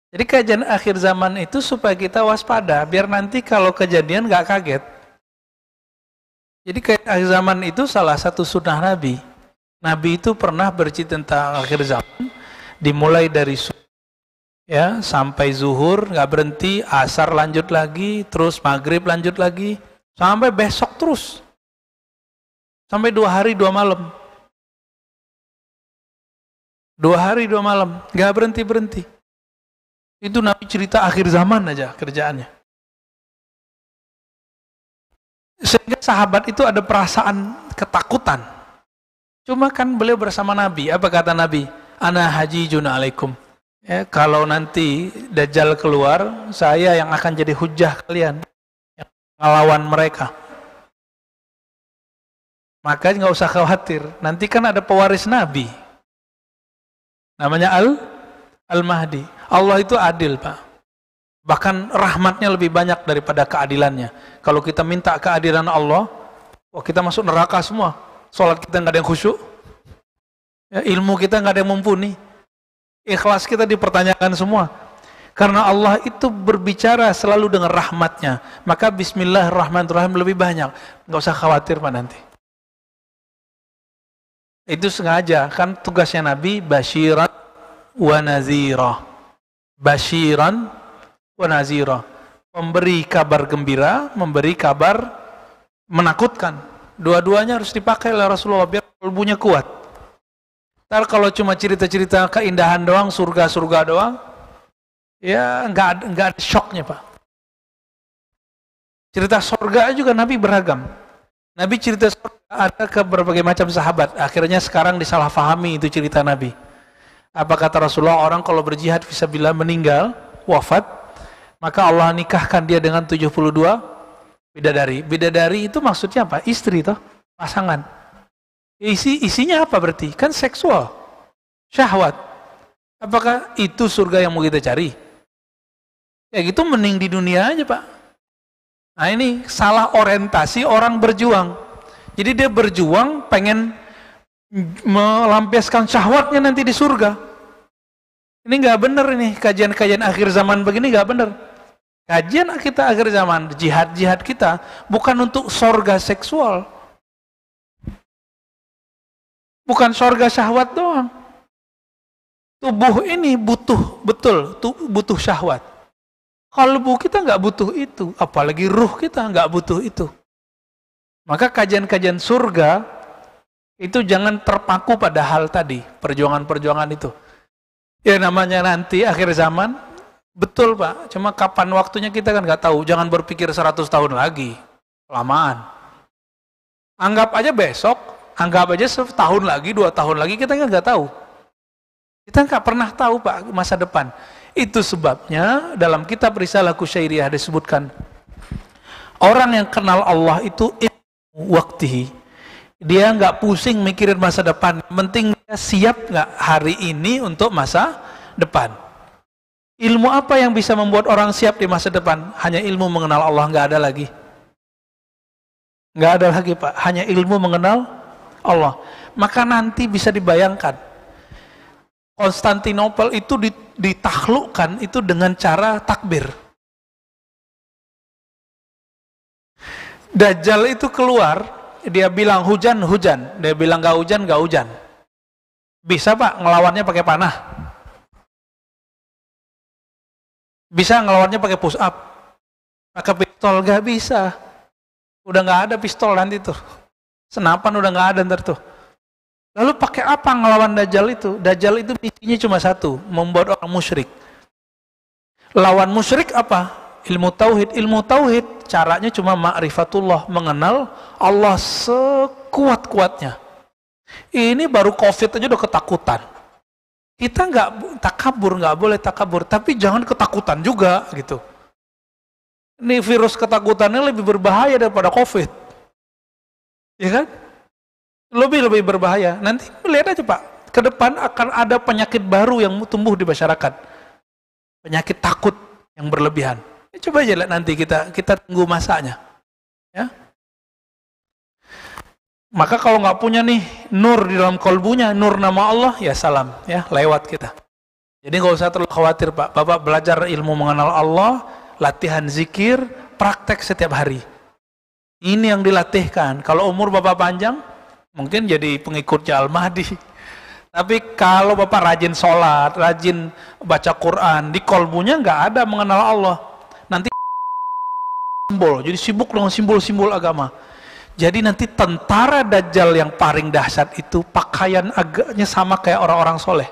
Jadi kajian akhir zaman itu supaya kita waspada, biar nanti kalau kejadian nggak kaget. Jadi kajian akhir zaman itu salah satu sunnah Nabi. Nabi itu pernah bercerita tentang akhir zaman, dimulai dari ya sampai zuhur nggak berhenti, asar lanjut lagi, terus maghrib lanjut lagi, sampai besok terus. Sampai dua hari, dua malam. Dua hari, dua malam. nggak berhenti-berhenti. Itu Nabi cerita akhir zaman aja kerjaannya. Sehingga sahabat itu ada perasaan ketakutan. Cuma kan beliau bersama Nabi. Apa kata Nabi? Ana haji juna alaikum. Ya, kalau nanti Dajjal keluar, saya yang akan jadi hujah kalian. Yang melawan mereka. Maka nggak usah khawatir. Nanti kan ada pewaris Nabi. Namanya Al Al Mahdi. Allah itu adil, Pak. Bahkan rahmatnya lebih banyak daripada keadilannya. Kalau kita minta keadilan Allah, wah kita masuk neraka semua. Sholat kita nggak ada yang khusyuk. Ya, ilmu kita nggak ada yang mumpuni. Ikhlas kita dipertanyakan semua. Karena Allah itu berbicara selalu dengan rahmatnya. Maka bismillahirrahmanirrahim lebih banyak. Nggak usah khawatir Pak nanti. Itu sengaja, kan tugasnya Nabi basyiran wa nazira. Basyiran wa nazira. Memberi kabar gembira, memberi kabar menakutkan. Dua-duanya harus dipakai oleh Rasulullah biar kalbunya kuat. Ntar kalau cuma cerita-cerita keindahan doang, surga-surga doang, ya nggak nggak ada shocknya pak. Cerita surga juga Nabi beragam. Nabi cerita surga ada ke berbagai macam sahabat. Akhirnya sekarang disalahfahami itu cerita Nabi. Apa kata Rasulullah orang kalau berjihad bisa bila meninggal, wafat, maka Allah nikahkan dia dengan 72 bidadari. Bidadari itu maksudnya apa? Istri toh, pasangan. Isi isinya apa berarti? Kan seksual. Syahwat. Apakah itu surga yang mau kita cari? Ya gitu mending di dunia aja, Pak. Nah ini salah orientasi orang berjuang. Jadi dia berjuang pengen melampiaskan syahwatnya nanti di surga. Ini nggak bener ini kajian-kajian akhir zaman begini nggak bener. Kajian kita akhir zaman, jihad-jihad kita bukan untuk sorga seksual. Bukan sorga syahwat doang. Tubuh ini butuh betul, butuh syahwat. Kalbu kita nggak butuh itu, apalagi ruh kita nggak butuh itu. Maka kajian-kajian surga itu jangan terpaku pada hal tadi, perjuangan-perjuangan itu. Ya namanya nanti akhir zaman, betul Pak, cuma kapan waktunya kita kan nggak tahu, jangan berpikir 100 tahun lagi, lamaan. Anggap aja besok, anggap aja setahun lagi, dua tahun lagi, kita kan nggak tahu. Kita nggak pernah tahu Pak masa depan. Itu sebabnya dalam kitab Risalah Kusyairiyah disebutkan orang yang kenal Allah itu waktihi. Dia nggak pusing mikirin masa depan. Penting dia siap nggak hari ini untuk masa depan. Ilmu apa yang bisa membuat orang siap di masa depan? Hanya ilmu mengenal Allah nggak ada lagi. Nggak ada lagi pak. Hanya ilmu mengenal Allah. Maka nanti bisa dibayangkan Konstantinopel itu ditaklukkan itu dengan cara takbir. Dajjal itu keluar, dia bilang hujan, hujan. Dia bilang gak hujan, gak hujan. Bisa pak ngelawannya pakai panah. Bisa ngelawannya pakai push up. Pakai pistol, gak bisa. Udah gak ada pistol nanti tuh. Senapan udah gak ada ntar tuh Lalu pakai apa ngelawan Dajjal itu? Dajjal itu misinya cuma satu, membuat orang musyrik. Lawan musyrik apa? Ilmu tauhid, ilmu tauhid caranya cuma ma'rifatullah, mengenal Allah sekuat-kuatnya. Ini baru Covid aja udah ketakutan. Kita nggak takabur, nggak boleh takabur, tapi jangan ketakutan juga gitu. Ini virus ketakutannya lebih berbahaya daripada Covid. Ya kan? Lebih lebih berbahaya. Nanti lihat aja Pak, ke depan akan ada penyakit baru yang tumbuh di masyarakat. Penyakit takut yang berlebihan. Ya, coba aja lihat nanti kita kita tunggu masanya. Ya. Maka kalau nggak punya nih nur di dalam kolbunya, nur nama Allah, ya salam, ya lewat kita. Jadi nggak usah terlalu khawatir Pak. Bapak belajar ilmu mengenal Allah, latihan zikir, praktek setiap hari. Ini yang dilatihkan. Kalau umur Bapak panjang, mungkin jadi pengikutnya Al-Mahdi. Tapi kalau Bapak rajin sholat, rajin baca Quran, di kolbunya nggak ada mengenal Allah. Nanti simbol, jadi sibuk dengan simbol-simbol agama. Jadi nanti tentara Dajjal yang paling dahsyat itu pakaian agaknya sama kayak orang-orang soleh.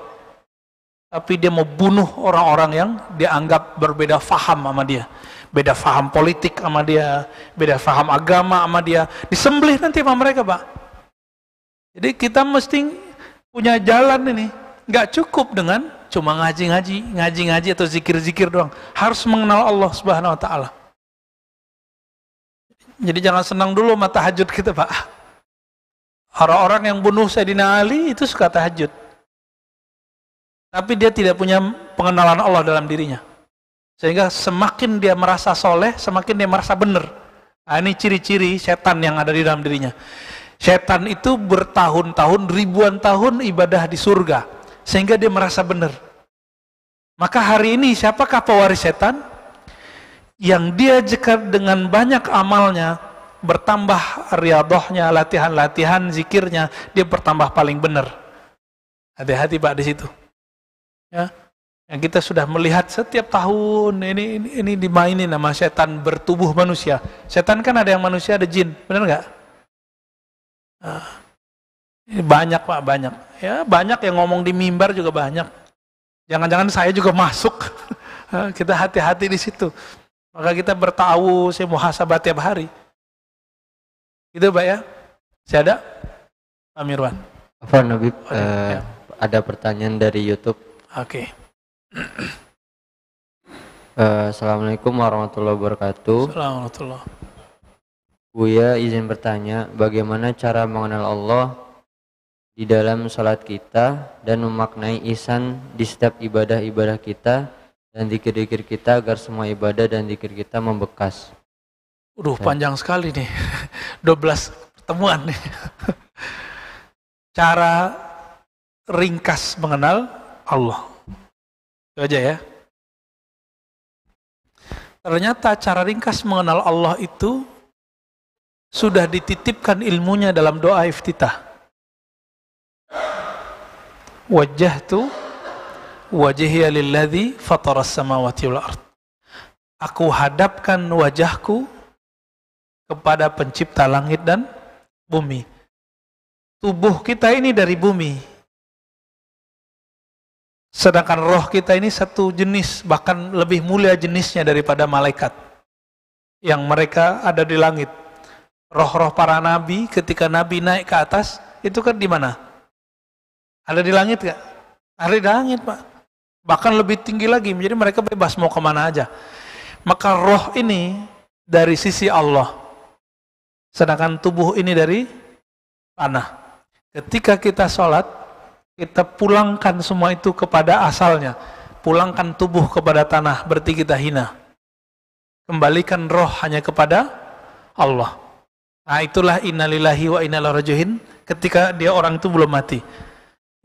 Tapi dia mau bunuh orang-orang yang dianggap berbeda faham sama dia. Beda faham politik sama dia, beda faham agama sama dia. Disembelih nanti sama mereka, Pak. Jadi kita mesti punya jalan ini. Nggak cukup dengan cuma ngaji-ngaji, ngaji-ngaji atau zikir-zikir doang. Harus mengenal Allah Subhanahu wa taala. Jadi jangan senang dulu mata hajud kita, Pak. Orang-orang yang bunuh Sayyidina Ali itu suka tahajud. Tapi dia tidak punya pengenalan Allah dalam dirinya. Sehingga semakin dia merasa soleh, semakin dia merasa benar. Nah, ini ciri-ciri setan yang ada di dalam dirinya. Setan itu bertahun-tahun, ribuan tahun ibadah di surga. Sehingga dia merasa benar. Maka hari ini siapakah pewaris setan? Yang dia jekar dengan banyak amalnya, bertambah riadohnya, latihan-latihan, zikirnya, dia bertambah paling benar. Hati-hati Pak di situ. Ya, yang kita sudah melihat setiap tahun ini ini, ini dimainin nama setan bertubuh manusia. Setan kan ada yang manusia, ada jin, benar nggak? Banyak Pak, banyak. Ya banyak yang ngomong di mimbar juga banyak. Jangan-jangan saya juga masuk. kita hati-hati di situ. Maka kita bertahu, si muhasabah tiap hari. Gitu Pak ya. Saya ada Pak Mirwan. Apa Nabi, oh, uh, ada pertanyaan dari Youtube. Oke. Okay. Uh, eh, Assalamualaikum warahmatullahi wabarakatuh. Assalamualaikum Buya izin bertanya, bagaimana cara mengenal Allah di dalam salat kita dan memaknai ihsan di setiap ibadah-ibadah kita dan dikir-dikir kita agar semua ibadah dan dikir kita membekas. Udah panjang sekali nih. 12 pertemuan nih. Cara ringkas mengenal Allah. Itu aja ya. Ternyata cara ringkas mengenal Allah itu sudah dititipkan ilmunya dalam doa iftitah. tu wajhiya lilladzi fataras samawati wal ard. Aku hadapkan wajahku kepada pencipta langit dan bumi. Tubuh kita ini dari bumi. Sedangkan roh kita ini satu jenis, bahkan lebih mulia jenisnya daripada malaikat. Yang mereka ada di langit roh-roh para nabi ketika nabi naik ke atas itu kan di mana? Ada di langit gak? Ada di langit pak. Bahkan lebih tinggi lagi, Jadi mereka bebas mau kemana aja. Maka roh ini dari sisi Allah. Sedangkan tubuh ini dari tanah. Ketika kita sholat, kita pulangkan semua itu kepada asalnya. Pulangkan tubuh kepada tanah, berarti kita hina. Kembalikan roh hanya kepada Allah. Nah itulah innalillahi wa inna rajuhin ketika dia orang itu belum mati.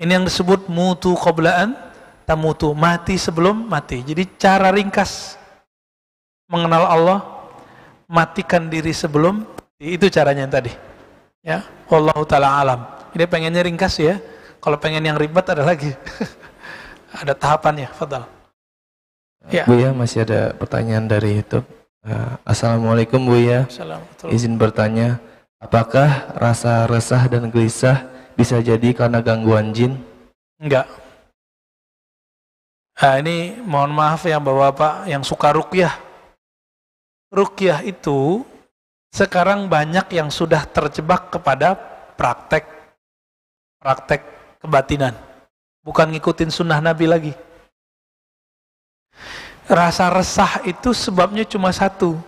Ini yang disebut mutu qoblaan tamutu, mati sebelum mati. Jadi cara ringkas mengenal Allah, matikan diri sebelum itu caranya yang tadi. Ya, wallahu taala alam. Ini pengennya ringkas ya. Kalau pengen yang ribet ada lagi. ada tahapannya, fadal. Ya. Bu ya, masih ada pertanyaan dari YouTube. Eh, Assalamualaikum Bu ya. Izin bertanya, apakah rasa resah dan gelisah bisa jadi karena gangguan jin? Enggak. Nah, ini mohon maaf ya Bapak-bapak yang suka rukyah. Rukyah itu sekarang banyak yang sudah terjebak kepada praktek praktek kebatinan. Bukan ngikutin sunnah Nabi lagi. Rasa resah itu sebabnya cuma satu.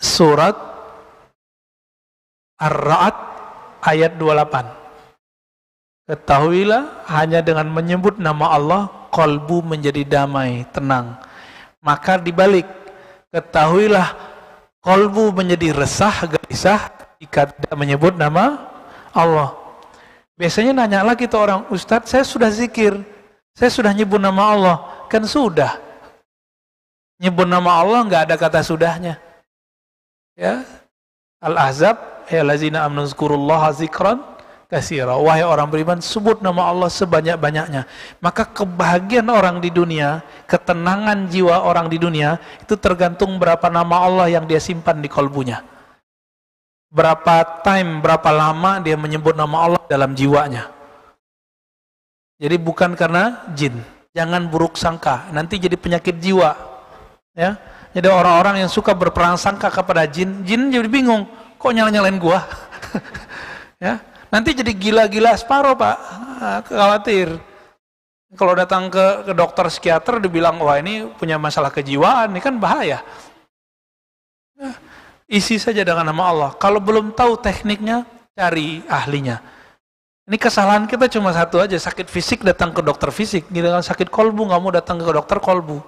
Surat Ar-Ra'd ayat 28. Ketahuilah hanya dengan menyebut nama Allah kolbu menjadi damai, tenang. Maka dibalik, ketahuilah kolbu menjadi resah, gelisah jika tidak menyebut nama Allah. Biasanya nanya lagi orang, Ustadz saya sudah zikir, saya sudah nyebut nama Allah. Kan sudah. Nyebut nama Allah nggak ada kata sudahnya. Ya. Al-Ahzab, ya lazina amnuzkurullah zikran kasira. Wahai orang beriman, sebut nama Allah sebanyak-banyaknya. Maka kebahagiaan orang di dunia, ketenangan jiwa orang di dunia, itu tergantung berapa nama Allah yang dia simpan di kolbunya. Berapa time, berapa lama dia menyebut nama Allah dalam jiwanya. Jadi bukan karena jin. Jangan buruk sangka, nanti jadi penyakit jiwa. Ya. Jadi orang-orang yang suka berperang sangka kepada jin, jin jadi bingung, kok nyala-nyalain gua? ya. Nanti jadi gila-gila separuh, Pak. Ah, khawatir. Kalau datang ke, ke dokter psikiater dibilang, "Wah, ini punya masalah kejiwaan, ini kan bahaya." Nah, Isi saja dengan nama Allah. Kalau belum tahu tekniknya, cari ahlinya. Ini kesalahan kita cuma satu aja, sakit fisik datang ke dokter fisik, gitu kan sakit kolbu nggak mau datang ke dokter kolbu.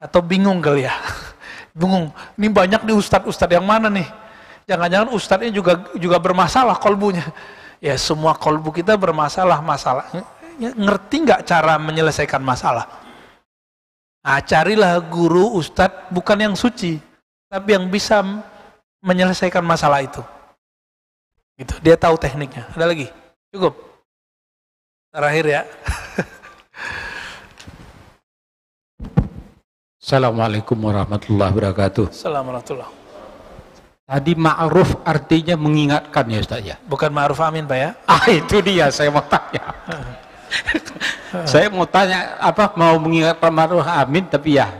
Atau bingung kali ya. bingung, ini banyak di ustad-ustad yang mana nih? Jangan-jangan ustadnya juga juga bermasalah kolbunya. Ya semua kolbu kita bermasalah masalah. Ngerti nggak cara menyelesaikan masalah? Nah, carilah guru ustad bukan yang suci, tapi yang bisa menyelesaikan masalah itu. Gitu, dia tahu tekniknya. Ada lagi? Cukup. Terakhir ya. Assalamualaikum warahmatullahi wabarakatuh. Assalamualaikum warahmatullahi Tadi ma'ruf artinya mengingatkan ya Ustaz ya? Bukan ma'ruf amin Pak ya? Ah itu dia saya mau tanya. saya mau tanya apa mau mengingatkan ma'ruf amin tapi ya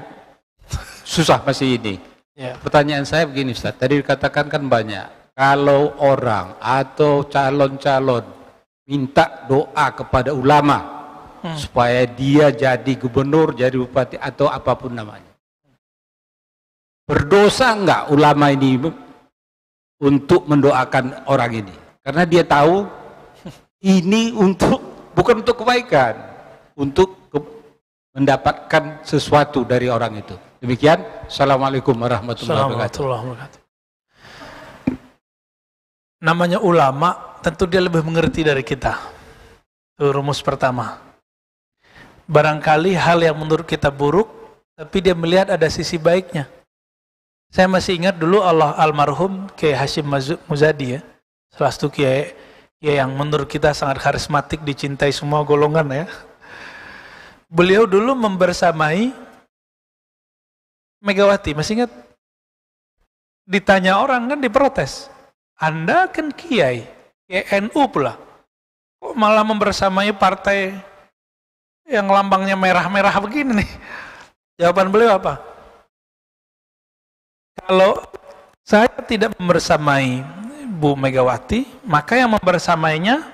susah masih ini. Ya. Pertanyaan saya begini Ustaz, tadi dikatakan kan banyak. Kalau orang atau calon-calon minta doa kepada ulama hmm. supaya dia jadi gubernur, jadi bupati atau apapun namanya. Berdosa enggak ulama ini untuk mendoakan orang ini? Karena dia tahu ini untuk bukan untuk kebaikan, untuk ke, mendapatkan sesuatu dari orang itu. Demikian, Assalamualaikum warahmatullahi wabarakatuh namanya ulama, tentu dia lebih mengerti dari kita. Itu rumus pertama. Barangkali hal yang menurut kita buruk, tapi dia melihat ada sisi baiknya. Saya masih ingat dulu Allah almarhum Kiai Hashim Muzadi ya, salah satu kiai ya yang menurut kita sangat karismatik dicintai semua golongan ya. Beliau dulu membersamai Megawati, masih ingat? Ditanya orang kan diprotes anda kan kiai, KNU pula. Kok malah membersamai partai yang lambangnya merah-merah begini nih? Jawaban beliau apa? Kalau saya tidak membersamai Bu Megawati, maka yang membersamainya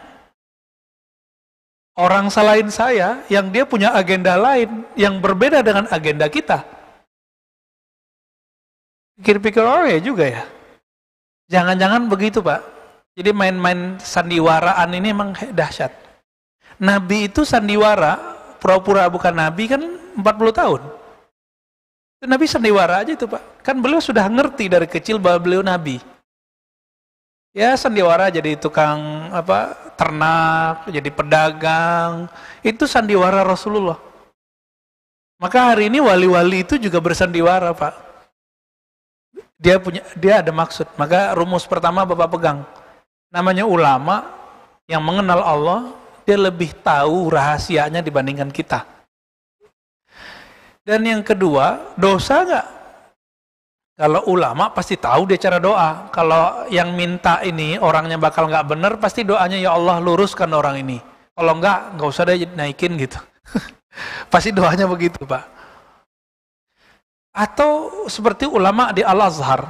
orang selain saya yang dia punya agenda lain yang berbeda dengan agenda kita. Pikir-pikir orang ya juga ya. Jangan-jangan begitu Pak. Jadi main-main sandiwaraan ini emang dahsyat. Nabi itu sandiwara, pura-pura bukan Nabi kan 40 tahun. Itu Nabi sandiwara aja itu Pak. Kan beliau sudah ngerti dari kecil bahwa beliau Nabi. Ya sandiwara jadi tukang apa ternak, jadi pedagang. Itu sandiwara Rasulullah. Maka hari ini wali-wali itu juga bersandiwara Pak dia punya dia ada maksud. Maka rumus pertama Bapak pegang. Namanya ulama yang mengenal Allah, dia lebih tahu rahasianya dibandingkan kita. Dan yang kedua, dosa nggak? Kalau ulama pasti tahu dia cara doa. Kalau yang minta ini orangnya bakal nggak bener, pasti doanya ya Allah luruskan orang ini. Kalau nggak, nggak usah deh naikin gitu. pasti doanya begitu, Pak. Atau seperti ulama di Al-Azhar,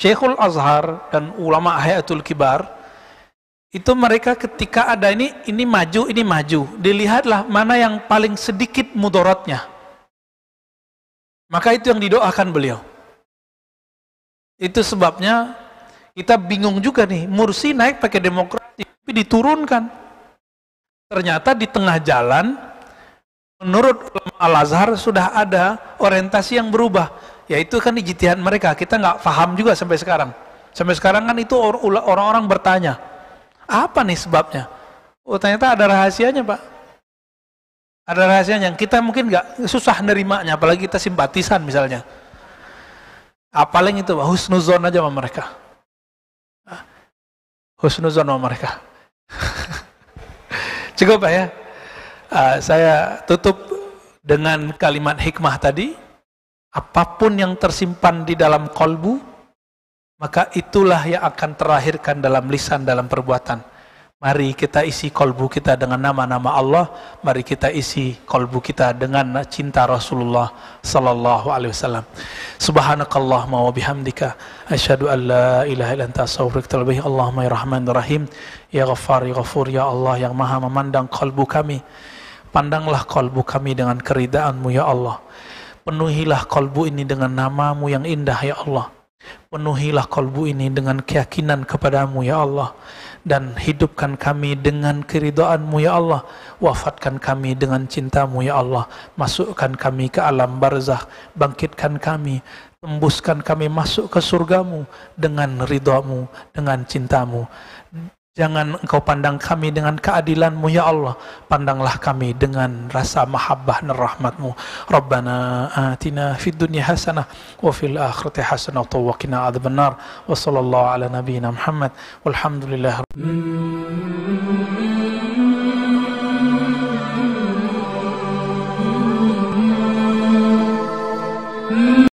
Syekhul Azhar dan ulama Hayatul Kibar, itu mereka ketika ada ini, ini maju, ini maju, dilihatlah mana yang paling sedikit mudorotnya. Maka itu yang didoakan beliau. Itu sebabnya kita bingung juga nih, Mursi naik pakai demokrasi, tapi diturunkan. Ternyata di tengah jalan, menurut Al-Azhar sudah ada orientasi yang berubah. Yaitu kan ijtihad mereka, kita nggak paham juga sampai sekarang. Sampai sekarang kan itu orang-orang bertanya, apa nih sebabnya? Oh ternyata ada rahasianya pak. Ada rahasia yang kita mungkin nggak susah nerimanya, apalagi kita simpatisan misalnya. Apalagi itu, pak husnuzon aja sama mereka. Husnuzon sama mereka. Cukup pak ya? Uh, saya tutup dengan kalimat hikmah tadi. Apapun yang tersimpan di dalam kolbu, maka itulah yang akan terakhirkan dalam lisan, dalam perbuatan. Mari kita isi kolbu kita dengan nama-nama Allah. Mari kita isi kolbu kita dengan cinta Rasulullah Sallallahu Alaihi Wasallam. Subhanakallah, wa bihamdika. Asyhadu an la ilaha illa anta astaghfiruka Allahumma ya rahman ya rahim. Ya ghaffar ya ghafur ya Allah yang maha memandang kolbu kami. Pandanglah kolbu kami dengan keridaanMu ya Allah. Penuhilah kolbu ini dengan namamu yang indah ya Allah. Penuhilah kolbu ini dengan keyakinan kepadamu ya Allah. Dan hidupkan kami dengan keridaanMu ya Allah. Wafatkan kami dengan cintamu ya Allah. Masukkan kami ke alam barzah. Bangkitkan kami. Tembuskan kami masuk ke surgamu dengan ridhamu, dengan cintamu. Jangan engkau pandang kami dengan keadilanmu ya Allah. Pandanglah kami dengan rasa mahabbah dan rahmatmu. Rabbana atina fid dunya hasanah wa fil akhirati hasanah wa qina adzabannar. Wa ala nabiyyina Muhammad. Walhamdulillah. Hmm.